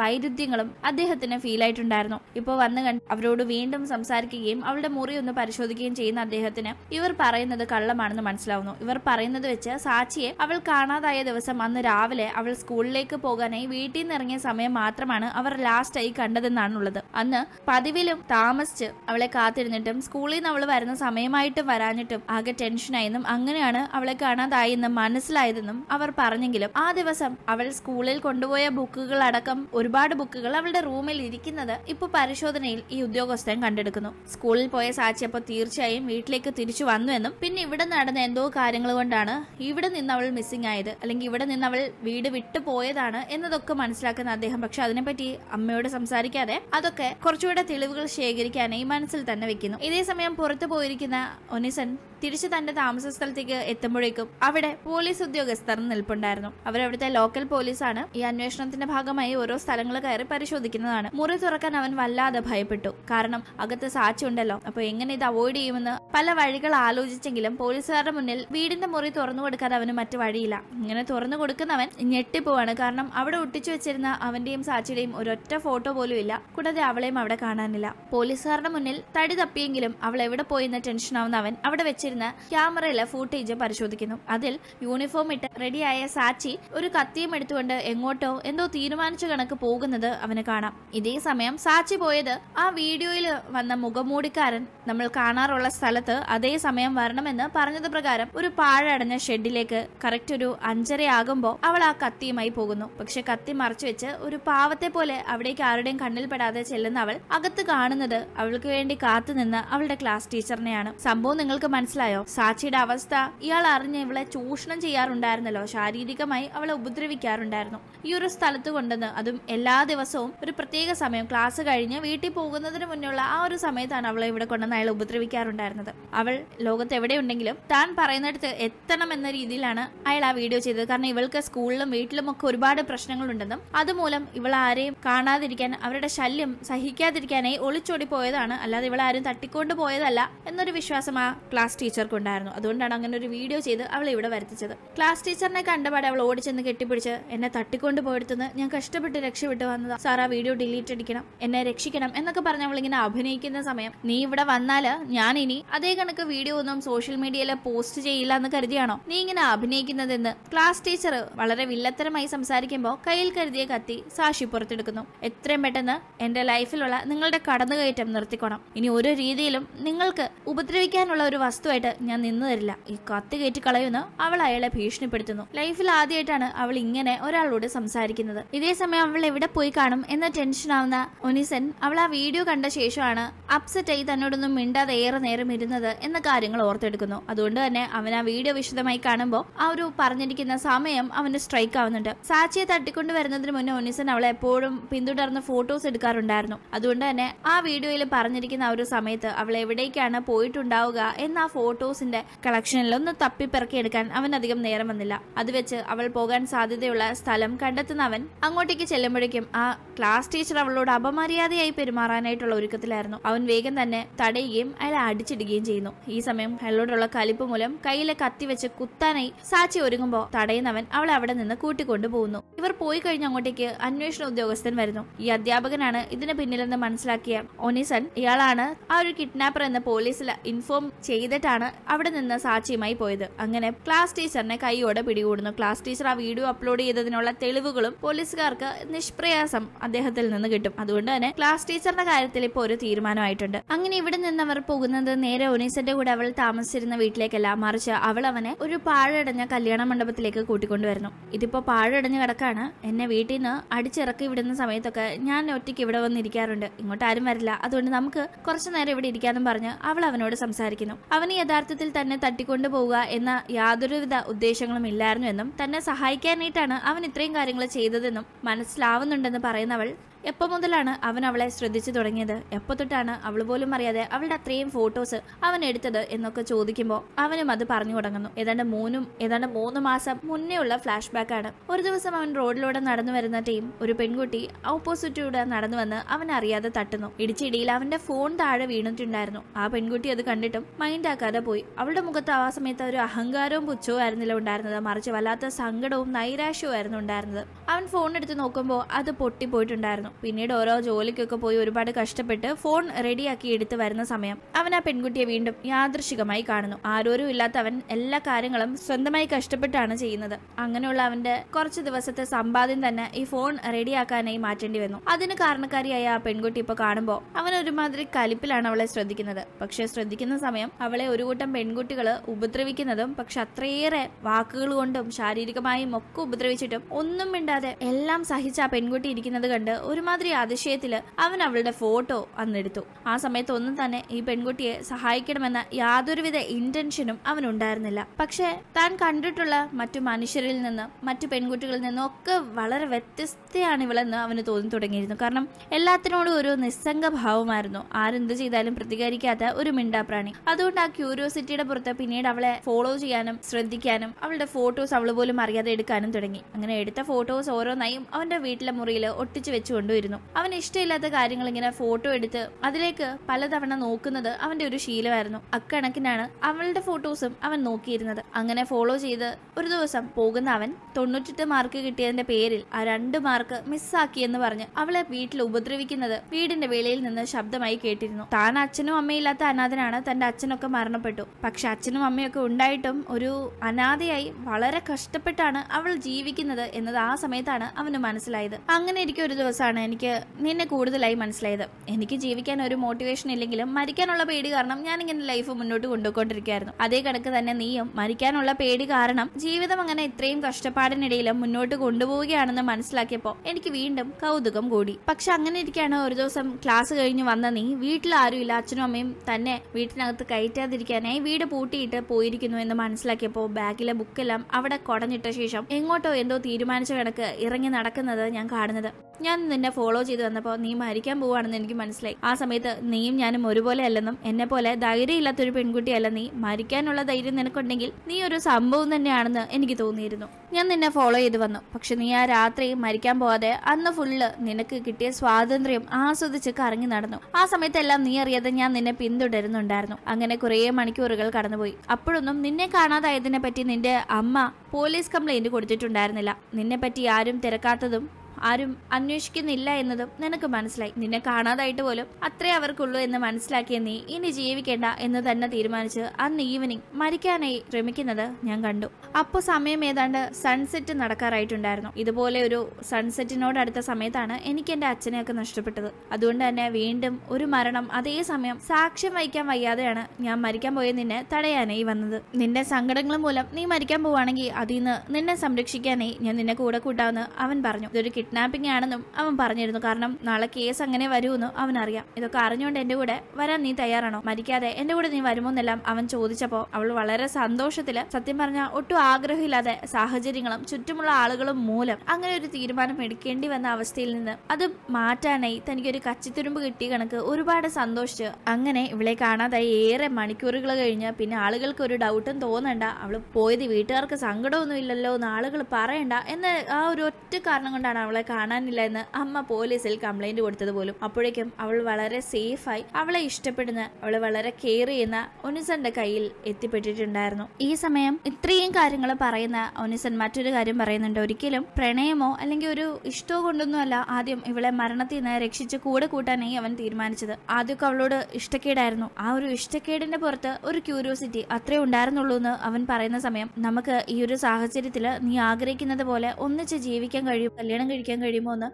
വൈരുദ്ധ്യങ്ങളും അദ്ദേഹത്തിന് ഫീലായിട്ടുണ്ടായിരുന്നു ഇപ്പോൾ വന്നു കണ്ട് അവരോട് വീണ്ടും സംസാരിക്കുകയും അവളുടെ മുറി ഒന്ന് പരിശോധിക്കുകയും ചെയ്യുന്ന അദ്ദേഹത്തിന് ഇവർ പറയുന്നത് കള്ളമാണെന്ന് മനസ്സിലാവുന്നു ഇവർ പറയുന്നത് വെച്ച് സാക്ഷിയെ അവൾ കാണാതായ ദിവസം അന്ന് രാവിലെ അവൾ സ്കൂളിലേക്ക് പോകാനായി വീട്ടിൽ നിന്ന് ഇറങ്ങിയ സമയം മാത്രമാണ് അവർ ലാസ്റ്റായി കണ്ടതെന്നാണുള്ളത് അന്ന് പതിവിലും താമസിച്ച് അവളെ കാത്തിരുന്നിട്ടും സ്കൂളിൽ നിന്ന് അവൾ വരുന്ന സമയമായിട്ടും വരാഞ്ഞിട്ടും ആകെ ടെൻഷനായെന്നും അങ്ങനെയാണ് അവളെ കാണാതായെന്നും മനസ്സിലായതെന്നും അവർ പറഞ്ഞെങ്കിലും ആ ദിവസം അവൾ സ്കൂളിൽ കൊണ്ടുപോയ ബുക്കുകളടക്കം ഒരുപാട് ബുക്കുകൾ അവളുടെ റൂമിൽ ഇരിക്കുന്നത് ഇപ്പൊ പരിശോധനയിൽ ഈ ഉദ്യോഗസ്ഥൻ കണ്ടെടുക്കുന്നു സ്കൂളിൽ പോയ സാച്ചി തീർച്ചയായും വീട്ടിലേക്ക് തിരിച്ചു വന്നു എന്നും പിന്നെ ഇവിടെ നടന്ന എന്തോ കാര്യങ്ങൾ കൊണ്ടാണ് ഇവിടെ നിന്ന് അവൾ മിസ്സിംഗ് ആയത് അല്ലെങ്കിൽ ഇവിടെ നിന്ന് അവൾ വീട് വിട്ടു പോയതാണ് എന്നതൊക്കെ മനസ്സിലാക്കുന്ന അദ്ദേഹം പക്ഷെ അതിനെപ്പറ്റി അമ്മയോട് സംസാരിക്കാതെ അതൊക്കെ കുറച്ചുകൂടെ തെളിവുകൾ ശേഖരിക്കാനായി മനസ്സിൽ തന്നെ വെക്കുന്നു ഇതേ സമയം പുറത്തു പോയിരിക്കുന്ന ഒനിസൻ തിരിച്ചു തന്റെ താമസ സ്ഥലത്തേക്ക് എത്തുമ്പോഴേക്കും അവിടെ പോലീസ് ഉദ്യോഗസ്ഥർ നിൽപ്പുണ്ടായിരുന്നു അവരവിടുത്തെ ലോക്കൽ പോലീസാണ് ഈ അന്വേഷണത്തിന്റെ ഭാഗമായി ഓരോ സ്ഥലം സ്ഥലങ്ങൾ കയറി പരിശോധിക്കുന്നതാണ് മുറി തുറക്കാൻ അവൻ വല്ലാതെ ഭയപ്പെട്ടു കാരണം അകത്ത് സാക്ഷി ഉണ്ടല്ലോ അപ്പൊ എങ്ങനെ ഇത് അവോയ്ഡ് ചെയ്യുമെന്ന് പല വഴികൾ ആലോചിച്ചെങ്കിലും പോലീസുകാരുടെ മുന്നിൽ വീടിന്റെ മുറി തുറന്നു കൊടുക്കാതെ അവന് മറ്റു വഴിയില്ല ഇങ്ങനെ തുറന്നു കൊടുക്കുന്നവൻ ഞെട്ടിപ്പോവാണ് കാരണം അവിടെ ഒട്ടിച്ചു വെച്ചിരുന്ന അവന്റെയും സാക്ഷിയുടെയും ഒരൊറ്റ ഫോട്ടോ പോലും ഇല്ല കൂടാതെ അവളെയും അവിടെ കാണാനില്ല പോലീസുകാരുടെ മുന്നിൽ തടി തപ്പിയെങ്കിലും അവൾ എവിടെ ടെൻഷൻ ആവുന്ന അവൻ അവിടെ വെച്ചിരുന്ന ക്യാമറയിലെ ഫുട്ടേജ് പരിശോധിക്കുന്നു അതിൽ യൂണിഫോം ഇട്ട് റെഡിയായ സാക്ഷി ഒരു കത്തിയും എടുത്തുകൊണ്ട് എങ്ങോട്ടോ എന്തോ തീരുമാനിച്ച കണക്ക് പോകുന്നത് അവന് കാണാം ഇതേ സമയം സാച്ചി പോയത് ആ വീഡിയോയിൽ വന്ന മുഖമൂടിക്കാരൻ നമ്മൾ കാണാറുള്ള സ്ഥലത്ത് അതേ സമയം വരണമെന്ന് പറഞ്ഞത് പ്രകാരം ഒരു പാഴടഞ്ഞ ഷെഡിലേക്ക് കറക്റ്റ് ഒരു അഞ്ചര ആകുമ്പോൾ അവൾ ആ കത്തിയുമായി പോകുന്നു പക്ഷെ കത്തി മറച്ചു വെച്ച് ഒരു പാവത്തെ പോലെ അവിടേക്ക് ആരുടെയും കണ്ണിൽപ്പെടാതെ ചെല്ലുന്ന അവൾ അകത്ത് കാണുന്നത് അവൾക്ക് വേണ്ടി കാത്തുനിന്ന് അവളുടെ ക്ലാസ് ടീച്ചറിനെയാണ് സംഭവം നിങ്ങൾക്ക് മനസ്സിലായോ സാക്ഷിയുടെ അവസ്ഥ ഇയാൾ അറിഞ്ഞ് ഇവളെ ചൂഷണം ചെയ്യാറുണ്ടായിരുന്നല്ലോ ശാരീരികമായി അവളെ ഉപദ്രവിക്കാറുണ്ടായിരുന്നു ഈ ഒരു സ്ഥലത്ത് കൊണ്ടെന്ന് അതും എല്ലാ ദിവസവും ഒരു പ്രത്യേക സമയം ക്ലാസ് കഴിഞ്ഞ് വീട്ടിൽ പോകുന്നതിന് മുന്നുള്ള ആ ഒരു സമയത്താണ് അവളെ ഇവിടെ കൊണ്ടുവന്ന് അയാൾ ഉപദ്രവിക്കാറുണ്ടായിരുന്നത് അവൾ ലോകത്ത് എവിടെയുണ്ടെങ്കിലും താൻ പറയുന്നിടത്ത് എത്തണം എന്ന രീതിയിലാണ് അയാൾ ആ വീഡിയോ ചെയ്തത് കാരണം ഇവൾക്ക് സ്കൂളിലും വീട്ടിലും ഒക്കെ ഒരുപാട് പ്രശ്നങ്ങളുണ്ടെന്നും അതുമൂലം ഇവൾ ആരെയും കാണാതിരിക്കാൻ അവരുടെ ശല്യം സഹിക്കാതിരിക്കാനായി ഒളിച്ചോടി പോയതാണ് അല്ലാതെ ഇവൾ ആരും തട്ടിക്കൊണ്ട് പോയതല്ല എന്നൊരു വിശ്വാസം ആ ക്ലാസ് ടീച്ചർക്കുണ്ടായിരുന്നു അതുകൊണ്ടാണ് അങ്ങനെ ഒരു വീഡിയോ ചെയ്ത് അവൾ ഇവിടെ വരുത്തിച്ചത് ക്ലാസ് ടീച്ചറിനെ കണ്ടപാടെ അവൾ ഓടിച്ചെന്ന് കെട്ടിപ്പിടിച്ച് എന്നെ തട്ടിക്കൊണ്ട് പോയെടുത്തുനിന്ന് ഞാൻ കഷ്ടപ്പെട്ട് രക്ഷ രക്ഷപ്പെട്ടു വന്നത് സാർ ആ വീഡിയോ ഡിലീറ്റ് അടിക്കണം എന്നെ രക്ഷിക്കണം എന്നൊക്കെ പറഞ്ഞ അവളിങ്ങനെ അഭിനയിക്കുന്ന സമയം നീ ഇവിടെ വന്നാല് ഞാൻ ഇനി അതേ കണക്ക് വീഡിയോ ഒന്നും സോഷ്യൽ മീഡിയയിൽ പോസ്റ്റ് ചെയ്യില്ല എന്ന് കരുതിയാണോ നീ ഇങ്ങനെ അഭിനയിക്കുന്നതെന്ന് ക്ലാസ് ടീച്ചർ വളരെ വില്ലത്തരമായി സംസാരിക്കുമ്പോൾ കയ്യിൽ കരുതിയ കത്തി സാക്ഷി പുറത്തെടുക്കുന്നു എത്രയും പെട്ടെന്ന് എന്റെ ലൈഫിലുള്ള നിങ്ങളുടെ കടന്നുകയറ്റം നിർത്തിക്കണം ഇനി ഒരു രീതിയിലും നിങ്ങൾക്ക് ഉപദ്രവിക്കാനുള്ള ഒരു വസ്തുവായിട്ട് ഞാൻ നിന്നു തരില്ല ഈ കത്തി കയറ്റി കളയുന്നു അവൾ അയാളെ ഭീഷണിപ്പെടുത്തുന്നു ലൈഫിൽ ആദ്യമായിട്ടാണ് അവൾ ഇങ്ങനെ ഒരാളോട് സംസാരിക്കുന്നത് ഇതേ സമയം അവൾ എവിടെ പോയി കാണും എന്ന ടെൻഷനാവുന്ന ഒനിസൻ അവൾ ആ വീഡിയോ കണ്ട ശേഷമാണ് അപ്സെറ്റായി തന്നോടൊന്നും മിണ്ടാതെ ഏറെ നേരം ഇരുന്നത് എന്ന കാര്യങ്ങൾ ഓർത്തെടുക്കുന്നു അതുകൊണ്ട് തന്നെ അവൻ ആ വീഡിയോ വിശദമായി കാണുമ്പോൾ ആ ഒരു പറഞ്ഞിരിക്കുന്ന സമയം അവന് സ്ട്രൈക്ക് ആവുന്നുണ്ട് സാച്ചിയെ തട്ടിക്കൊണ്ട് വരുന്നതിന് മുന്നേ ഒനിസൻ അവളെ എപ്പോഴും പിന്തുടർന്ന് ഫോട്ടോസ് എടുക്കാറുണ്ടായിരുന്നു അതുകൊണ്ട് തന്നെ ആ വീഡിയോയിൽ പറഞ്ഞിരിക്കുന്ന ആ ഒരു സമയത്ത് അവൾ എവിടേക്കാണ് പോയിട്ടുണ്ടാവുക എന്ന ആ ഫോട്ടോസിന്റെ കളക്ഷനിൽ ഒന്ന് തപ്പിപ്പിറക്കിയെടുക്കാൻ അവൻ അധികം നേരം വന്നില്ല അത് വെച്ച് അവൾ പോകാൻ സാധ്യതയുള്ള സ്ഥലം കണ്ടെത്തുന്ന അവൻ അങ്ങോട്ടേക്ക് ചെല്ലും വരുമ്പോഴേക്കും ആ ക്ലാസ് ടീച്ചർ അവളോട് അപമര്യാദയായി പെരുമാറാനായിട്ടുള്ള ഒരുക്കത്തിലായിരുന്നു അവൻ വേഗം തന്നെ തടയുകയും അയാൾ അടിച്ചിടുകയും ചെയ്യുന്നു ഈ സമയം അയാളോടുള്ള കലിപ്പ് മൂലം കയ്യിലെ കത്തി വെച്ച് കുത്താനായി സാച്ചി ഒരുങ്ങുമ്പോൾ തടയുന്നവൻ അവളെ അവിടെ നിന്ന് കൂട്ടിക്കൊണ്ടു പോകുന്നു ഇവർ പോയി കഴിഞ്ഞ അങ്ങോട്ടേക്ക് അന്വേഷണ ഉദ്യോഗസ്ഥൻ വരുന്നു ഈ അധ്യാപകനാണ് ഇതിന് പിന്നിലെന്ന് മനസ്സിലാക്കിയ ഒനിസൺ ഇയാളാണ് ആ ഒരു കിഡ്നാപ്പർ എന്ന് പോലീസിൽ ഇൻഫോം ചെയ്തിട്ടാണ് അവിടെ നിന്ന് സാക്ഷിയുമായി പോയത് അങ്ങനെ ക്ലാസ് ടീച്ചറിനെ കൈയോടെ പിടികൂടുന്നു ക്ലാസ് ടീച്ചർ ആ വീഡിയോ അപ്ലോഡ് ചെയ്തതിനുള്ള തെളിവുകളും പോലീസുകാർക്ക് നിഷ്പ്രയാസം അദ്ദേഹത്തിൽ നിന്ന് കിട്ടും അതുകൊണ്ട് തന്നെ ക്ലാസ് ടീച്ചറുടെ കാര്യത്തിൽ ഇപ്പോൾ ഒരു തീരുമാനമായിട്ടുണ്ട് അങ്ങനെ ഇവിടെ നിന്ന് അവർ പോകുന്നത് നേരെ ഒനീസന്റെ കൂടെ അവൾ താമസിച്ചിരുന്ന വീട്ടിലേക്കല്ല മറിച്ച് അവൾ അവനെ ഒരു പാഴടഞ്ഞ കല്യാണ മണ്ഡപത്തിലേക്ക് കൂട്ടിക്കൊണ്ടുവരുന്നു ഇതിപ്പോ പാഴടഞ്ഞ് കിടക്കാണ് എന്നെ വീട്ടിൽ നിന്ന് അടിച്ചിറക്കി വിടുന്ന സമയത്തൊക്കെ ഞാൻ ഒറ്റയ്ക്ക് ഇവിടെ വന്നിരിക്കാറുണ്ട് ഇങ്ങോട്ട് ആരും വരില്ല അതുകൊണ്ട് നമുക്ക് കുറച്ചു നേരം ഇവിടെ ഇരിക്കാനും പറഞ്ഞ് അവൾ അവനോട് സംസാരിക്കുന്നു അവന് യഥാർത്ഥത്തിൽ തന്നെ തട്ടിക്കൊണ്ടു പോവുക എന്ന യാതൊരുവിധ ഉദ്ദേശങ്ങളും ഇല്ലായിരുന്നു എന്നും തന്നെ സഹായിക്കാനായിട്ടാണ് അവൻ ഇത്രയും കാര്യങ്ങൾ ചെയ്തതെന്നും മനസ്സിലാ ആവുന്നുണ്ടെന്ന് പറയുന്നവൾ എപ്പോൾ മുതലാണ് അവൻ അവളെ ശ്രദ്ധിച്ചു തുടങ്ങിയത് എപ്പോൾ തൊട്ടാണ് അവൾ പോലും അറിയാതെ അവളുടെ അത്രയും ഫോട്ടോസ് അവൻ എടുത്തത് എന്നൊക്കെ ചോദിക്കുമ്പോൾ അവനും അത് പറഞ്ഞു തുടങ്ങുന്നു ഏതാണ്ട് മൂന്നും ഏതാണ്ട് മൂന്ന് മാസം മുന്നേ ഉള്ള ഫ്ലാഷ് ബാക്ക് ആണ് ഒരു ദിവസം അവൻ റോഡിലൂടെ നടന്നു വരുന്ന ടീം ഒരു പെൺകുട്ടി ഓപ്പോസിറ്റിലൂടെ നടന്നു വന്ന് അവൻ അറിയാതെ തട്ടുന്നു ഇടിച്ചിടിയിൽ അവന്റെ ഫോൺ താഴെ വീണിട്ടുണ്ടായിരുന്നു ആ പെൺകുട്ടി അത് കണ്ടിട്ടും മൈൻഡ് ആക്കാതെ പോയി അവളുടെ മുഖത്ത് ആ സമയത്ത് ഒരു അഹങ്കാരവും പുച്ഛവും ആയിരുന്നില്ല ഉണ്ടായിരുന്നത് മറിച്ച് വല്ലാത്ത സങ്കടവും നൈരാശ്യവും ആയിരുന്നു ഉണ്ടായിരുന്നത് അവൻ ഫോൺ എടുത്ത് നോക്കുമ്പോൾ അത് പൊട്ടിപ്പോയിട്ടുണ്ടായിരുന്നു പിന്നീട് ഓരോ ജോലിക്കൊക്കെ പോയി ഒരുപാട് കഷ്ടപ്പെട്ട് ഫോൺ റെഡിയാക്കി എടുത്തു വരുന്ന സമയം അവൻ ആ പെൺകുട്ടിയെ വീണ്ടും യാദൃശികമായി കാണുന്നു ആരോരും ഇല്ലാത്ത അവൻ എല്ലാ കാര്യങ്ങളും സ്വന്തമായി കഷ്ടപ്പെട്ടാണ് ചെയ്യുന്നത് അങ്ങനെയുള്ള അവന്റെ കുറച്ച് ദിവസത്തെ സമ്പാദ്യം തന്നെ ഈ ഫോൺ റെഡിയാക്കാനായി മാറ്റേണ്ടി വന്നു അതിന് കാരണക്കാരിയായ ആ പെൺകുട്ടി ഇപ്പൊ കാണുമ്പോൾ അവൻ ഒരുമാതിരി കലിപ്പിലാണ് അവളെ ശ്രദ്ധിക്കുന്നത് പക്ഷെ ശ്രദ്ധിക്കുന്ന സമയം അവളെ ഒരു കൂട്ടം പെൺകുട്ടികൾ ഉപദ്രവിക്കുന്നതും പക്ഷെ അത്രയേറെ വാക്കുകൾ കൊണ്ടും ശാരീരികമായും ഒക്കെ ഉപദ്രവിച്ചിട്ടും ഒന്നും മിണ്ടാതെ എല്ലാം സഹിച്ച ആ പെൺകുട്ടി ഇരിക്കുന്നത് കണ്ട് ഒരു ഒരുമാതിരി അതിശയത്തിൽ അവൻ അവളുടെ ഫോട്ടോ അന്നെടുത്തു ആ സമയത്ത് ഒന്നും തന്നെ ഈ പെൺകുട്ടിയെ സഹായിക്കണമെന്ന യാതൊരുവിധ ഇന്റൻഷനും അവനുണ്ടായിരുന്നില്ല പക്ഷേ താൻ കണ്ടിട്ടുള്ള മറ്റു മനുഷ്യരിൽ നിന്ന് മറ്റു പെൺകുട്ടികളിൽ നിന്നും ഒക്കെ വളരെ വ്യത്യസ്തയാണ് ഇവളെന്ന് അവന് തോന്നി തുടങ്ങിയിരുന്നു കാരണം എല്ലാത്തിനോടും ഒരു നിസ്സംഗ ഭാവമായിരുന്നു ആരെന്ത് ചെയ്താലും പ്രതികരിക്കാത്ത ഒരു മിണ്ടാപ്രാണി അതുകൊണ്ട് ആ ക്യൂരിയോസിറ്റിയുടെ പുറത്ത് പിന്നീട് അവളെ ഫോളോ ചെയ്യാനും ശ്രദ്ധിക്കാനും അവളുടെ ഫോട്ടോസ് അവൾ പോലും അറിയാതെ എടുക്കാനും തുടങ്ങി അങ്ങനെ എടുത്ത ഫോട്ടോസ് ഓരോന്നായും അവന്റെ വീട്ടിലെ മുറിയിൽ ഒട്ടിച്ചു വെച്ചുകൊണ്ട് കൊണ്ടുവരുന്നു അവന് ഇഷ്ടമില്ലാത്ത കാര്യങ്ങൾ ഇങ്ങനെ ഫോട്ടോ എടുത്ത് അതിലേക്ക് പലതവണ നോക്കുന്നത് അവന്റെ ഒരു ശീലമായിരുന്നു അക്കണക്കിനാണ് അവളുടെ ഫോട്ടോസും അവൻ നോക്കിയിരുന്നത് അങ്ങനെ ഫോളോ ചെയ്ത് ഒരു ദിവസം പോകുന്ന അവൻ തൊണ്ണൂറ്റെട്ട് മാർക്ക് കിട്ടിയതിന്റെ പേരിൽ ആ രണ്ട് മാർക്ക് മിസ്സാക്കിയെന്ന് പറഞ്ഞ് അവളെ വീട്ടിൽ ഉപദ്രവിക്കുന്നത് വീടിന്റെ വേളയിൽ നിന്ന് ശബ്ദമായി കേട്ടിരുന്നു താൻ അച്ഛനും അമ്മയില്ലാത്ത അനാഥനാണ് തന്റെ അച്ഛനൊക്കെ മരണപ്പെട്ടു പക്ഷെ അച്ഛനും അമ്മയൊക്കെ ഉണ്ടായിട്ടും ഒരു അനാഥയായി വളരെ കഷ്ടപ്പെട്ടാണ് അവൾ ജീവിക്കുന്നത് എന്നത് ആ സമയത്താണ് അവന് മനസ്സിലായത് അങ്ങനെ ഇരിക്കും ഒരു ദിവസമാണ് അപ്പോഴാണ് എനിക്ക് നിന്നെ കൂടുതലായി മനസ്സിലായത് എനിക്ക് ജീവിക്കാൻ ഒരു മോട്ടിവേഷൻ ഇല്ലെങ്കിലും മരിക്കാനുള്ള പേടി കാരണം ഞാൻ ഇങ്ങനെ ലൈഫ് മുന്നോട്ട് കൊണ്ടുപോയിക്കൊണ്ടിരിക്കുകയായിരുന്നു അതേ കണക്ക് തന്നെ നീയും മരിക്കാനുള്ള പേടി കാരണം ജീവിതം അങ്ങനെ ഇത്രയും കഷ്ടപ്പാടിനിടയിലും മുന്നോട്ട് കൊണ്ടുപോവുകയാണെന്ന് മനസ്സിലാക്കിയപ്പോൾ എനിക്ക് വീണ്ടും കൗതുകം കൂടി പക്ഷെ അങ്ങനെ ഇരിക്കാണ് ഒരു ദിവസം ക്ലാസ് കഴിഞ്ഞ് വന്ന നീ വീട്ടിൽ ആരും ഇല്ല അച്ഛനും അമ്മയും തന്നെ വീട്ടിനകത്ത് കയറ്റാതിരിക്കാനായി വീട് പൂട്ടിയിട്ട് പോയിരിക്കുന്നു എന്ന് മനസ്സിലാക്കിയപ്പോൾ ബാഗിലെ ബുക്കെല്ലാം അവിടെ കുടഞ്ഞിട്ട ശേഷം എങ്ങോട്ടോ എന്തോ തീരുമാനിച്ച കണക്ക് ഇറങ്ങി നടക്കുന്നത് ഞാൻ കാണുന്നത് ഞാൻ നിന്നെ ഫോളോ ചെയ്ത് വന്നപ്പോൾ നീ മരിക്കാൻ പോവാണെന്ന് എനിക്ക് മനസ്സിലായി ആ സമയത്ത് നീയും ഞാനും ഒരുപോലെ അല്ലെന്നും എന്നെ പോലെ ധൈര്യമില്ലാത്തൊരു പെൺകുട്ടിയല്ല നീ മരിക്കാനുള്ള ധൈര്യം നിനക്കുണ്ടെങ്കിൽ നീ ഒരു സംഭവം തന്നെയാണെന്ന് എനിക്ക് തോന്നിയിരുന്നു ഞാൻ നിന്നെ ഫോളോ ചെയ്ത് വന്നു പക്ഷെ നീ ആ രാത്രി മരിക്കാൻ പോവാതെ അന്ന് ഫുള്ള് നിനക്ക് കിട്ടിയ സ്വാതന്ത്ര്യം ആസ്വദിച്ച് കറങ്ങി നടന്നു ആ സമയത്തെല്ലാം നീ അറിയാതെ ഞാൻ നിന്നെ പിന്തുടരുന്നുണ്ടായിരുന്നു അങ്ങനെ കുറേ മണിക്കൂറുകൾ കടന്നുപോയി അപ്പോഴൊന്നും നിന്നെ കാണാതായതിനെ പറ്റി നിന്റെ അമ്മ പോലീസ് കംപ്ലൈന്റ് കൊടുത്തിട്ടുണ്ടായിരുന്നില്ല നിന്നെ പറ്റി ആരും തിരക്കാത്തതും ആരും അന്വേഷിക്കുന്നില്ല എന്നതും നിനക്ക് മനസ്സിലായി നിന്നെ കാണാതായിട്ട് പോലും അത്രേ അവർക്കുള്ളൂ എന്ന് മനസ്സിലാക്കിയ നീ ഇനി ജീവിക്കേണ്ട എന്ന് തന്നെ തീരുമാനിച്ച് അന്ന് ഈവനിങ് മരിക്കാനായി ശ്രമിക്കുന്നത് ഞാൻ കണ്ടു അപ്പോൾ സമയം ഏതാണ്ട് സൺസെറ്റ് നടക്കാറായിട്ടുണ്ടായിരുന്നു ഇതുപോലെ ഒരു സൺസെറ്റിനോട് അടുത്ത സമയത്താണ് എനിക്ക് എന്റെ അച്ഛനെയൊക്കെ നഷ്ടപ്പെട്ടത് അതുകൊണ്ട് തന്നെ വീണ്ടും ഒരു മരണം അതേ സമയം സാക്ഷ്യം വഹിക്കാൻ വയ്യാതെയാണ് ഞാൻ മരിക്കാൻ പോയത് നിന്നെ തടയാനായി വന്നത് നിന്റെ സങ്കടങ്ങൾ മൂലം നീ മരിക്കാൻ പോവാണെങ്കിൽ അതിൽ നിന്ന് നിന്നെ സംരക്ഷിക്കാനായി ഞാൻ നിന്നെ കൂടെ കൂട്ടാമെന്ന് അവൻ പറഞ്ഞു ഇതൊരു കിഡ്നാപ്പിംഗ് ആണെന്നും അവൻ പറഞ്ഞിരുന്നു കാരണം നാളെ കേസ് അങ്ങനെ വരുമെന്നും അറിയാം ഇതൊക്കെ അറിഞ്ഞുകൊണ്ട് എൻ്റെ കൂടെ വരാൻ നീ തയ്യാറാണോ മരിക്കാതെ എൻ്റെ കൂടെ നീ വരുമോന്നെല്ലാം അവൻ ചോദിച്ചപ്പോൾ അവൾ വളരെ സന്തോഷത്തില് സത്യം പറഞ്ഞ ഒട്ടും ആഗ്രഹമില്ലാതെ സാഹചര്യങ്ങളും ചുറ്റുമുള്ള ആളുകളും മൂലം അങ്ങനെ ഒരു തീരുമാനം എടുക്കേണ്ടി വന്ന അവസ്ഥയിൽ നിന്ന് അത് മാറ്റാനായി തനിക്കൊരു കച്ചിത്തുരുമ്പ് കിട്ടിയ കണക്ക് ഒരുപാട് സന്തോഷിച്ച് അങ്ങനെ ഇവളെ കാണാതായി ഏറെ മണിക്കൂറുകൾ കഴിഞ്ഞ് പിന്നെ ആളുകൾക്ക് ഒരു ഡൗട്ടും തോന്നണ്ട അവൾ പോയത് വീട്ടുകാർക്ക് സങ്കടമൊന്നും ഇല്ലല്ലോ എന്ന് ആളുകൾ പറയണ്ട എന്ന ആ ഒരു ഒറ്റ കാരണം കൊണ്ടാണ് അവൾ അവളെ കാണാനില്ല എന്ന് അമ്മ പോലീസിൽ കംപ്ലൈന്റ് കൊടുത്തത് പോലും അപ്പോഴേക്കും അവൾ വളരെ സേഫായി അവളെ ഇഷ്ടപ്പെടുന്ന അവളെ വളരെ കെയർ ചെയ്യുന്ന ഒനിസന്റെ കയ്യിൽ എത്തിപ്പെട്ടിട്ടുണ്ടായിരുന്നു ഈ സമയം ഇത്രയും കാര്യങ്ങൾ പറയുന്ന ഒനിസൻ മറ്റൊരു കാര്യം പറയുന്നുണ്ട് ഒരിക്കലും പ്രണയമോ അല്ലെങ്കിൽ ഒരു ഇഷ്ടമോ കൊണ്ടൊന്നുമല്ല ആദ്യം ഇവളെ മരണത്തിൽ നിന്ന് രക്ഷിച്ച് കൂടെ കൂട്ടാനായി അവൻ തീരുമാനിച്ചത് ആദ്യമൊക്കെ അവളോട് ഇഷ്ടക്കേടായിരുന്നു ആ ഒരു ഇഷ്ടക്കേടിന്റെ പുറത്ത് ഒരു ക്യൂരിയോസിറ്റി അത്രേ ഉണ്ടായിരുന്നുള്ളൂ എന്ന് അവൻ പറയുന്ന സമയം നമുക്ക് ഈ ഒരു സാഹചര്യത്തിൽ നീ ആഗ്രഹിക്കുന്നത് പോലെ ഒന്നിച്ച് ജീവിക്കാൻ കഴിയും കല്യാണം കഴിക്കാൻ കഴിയുമോ എന്ന്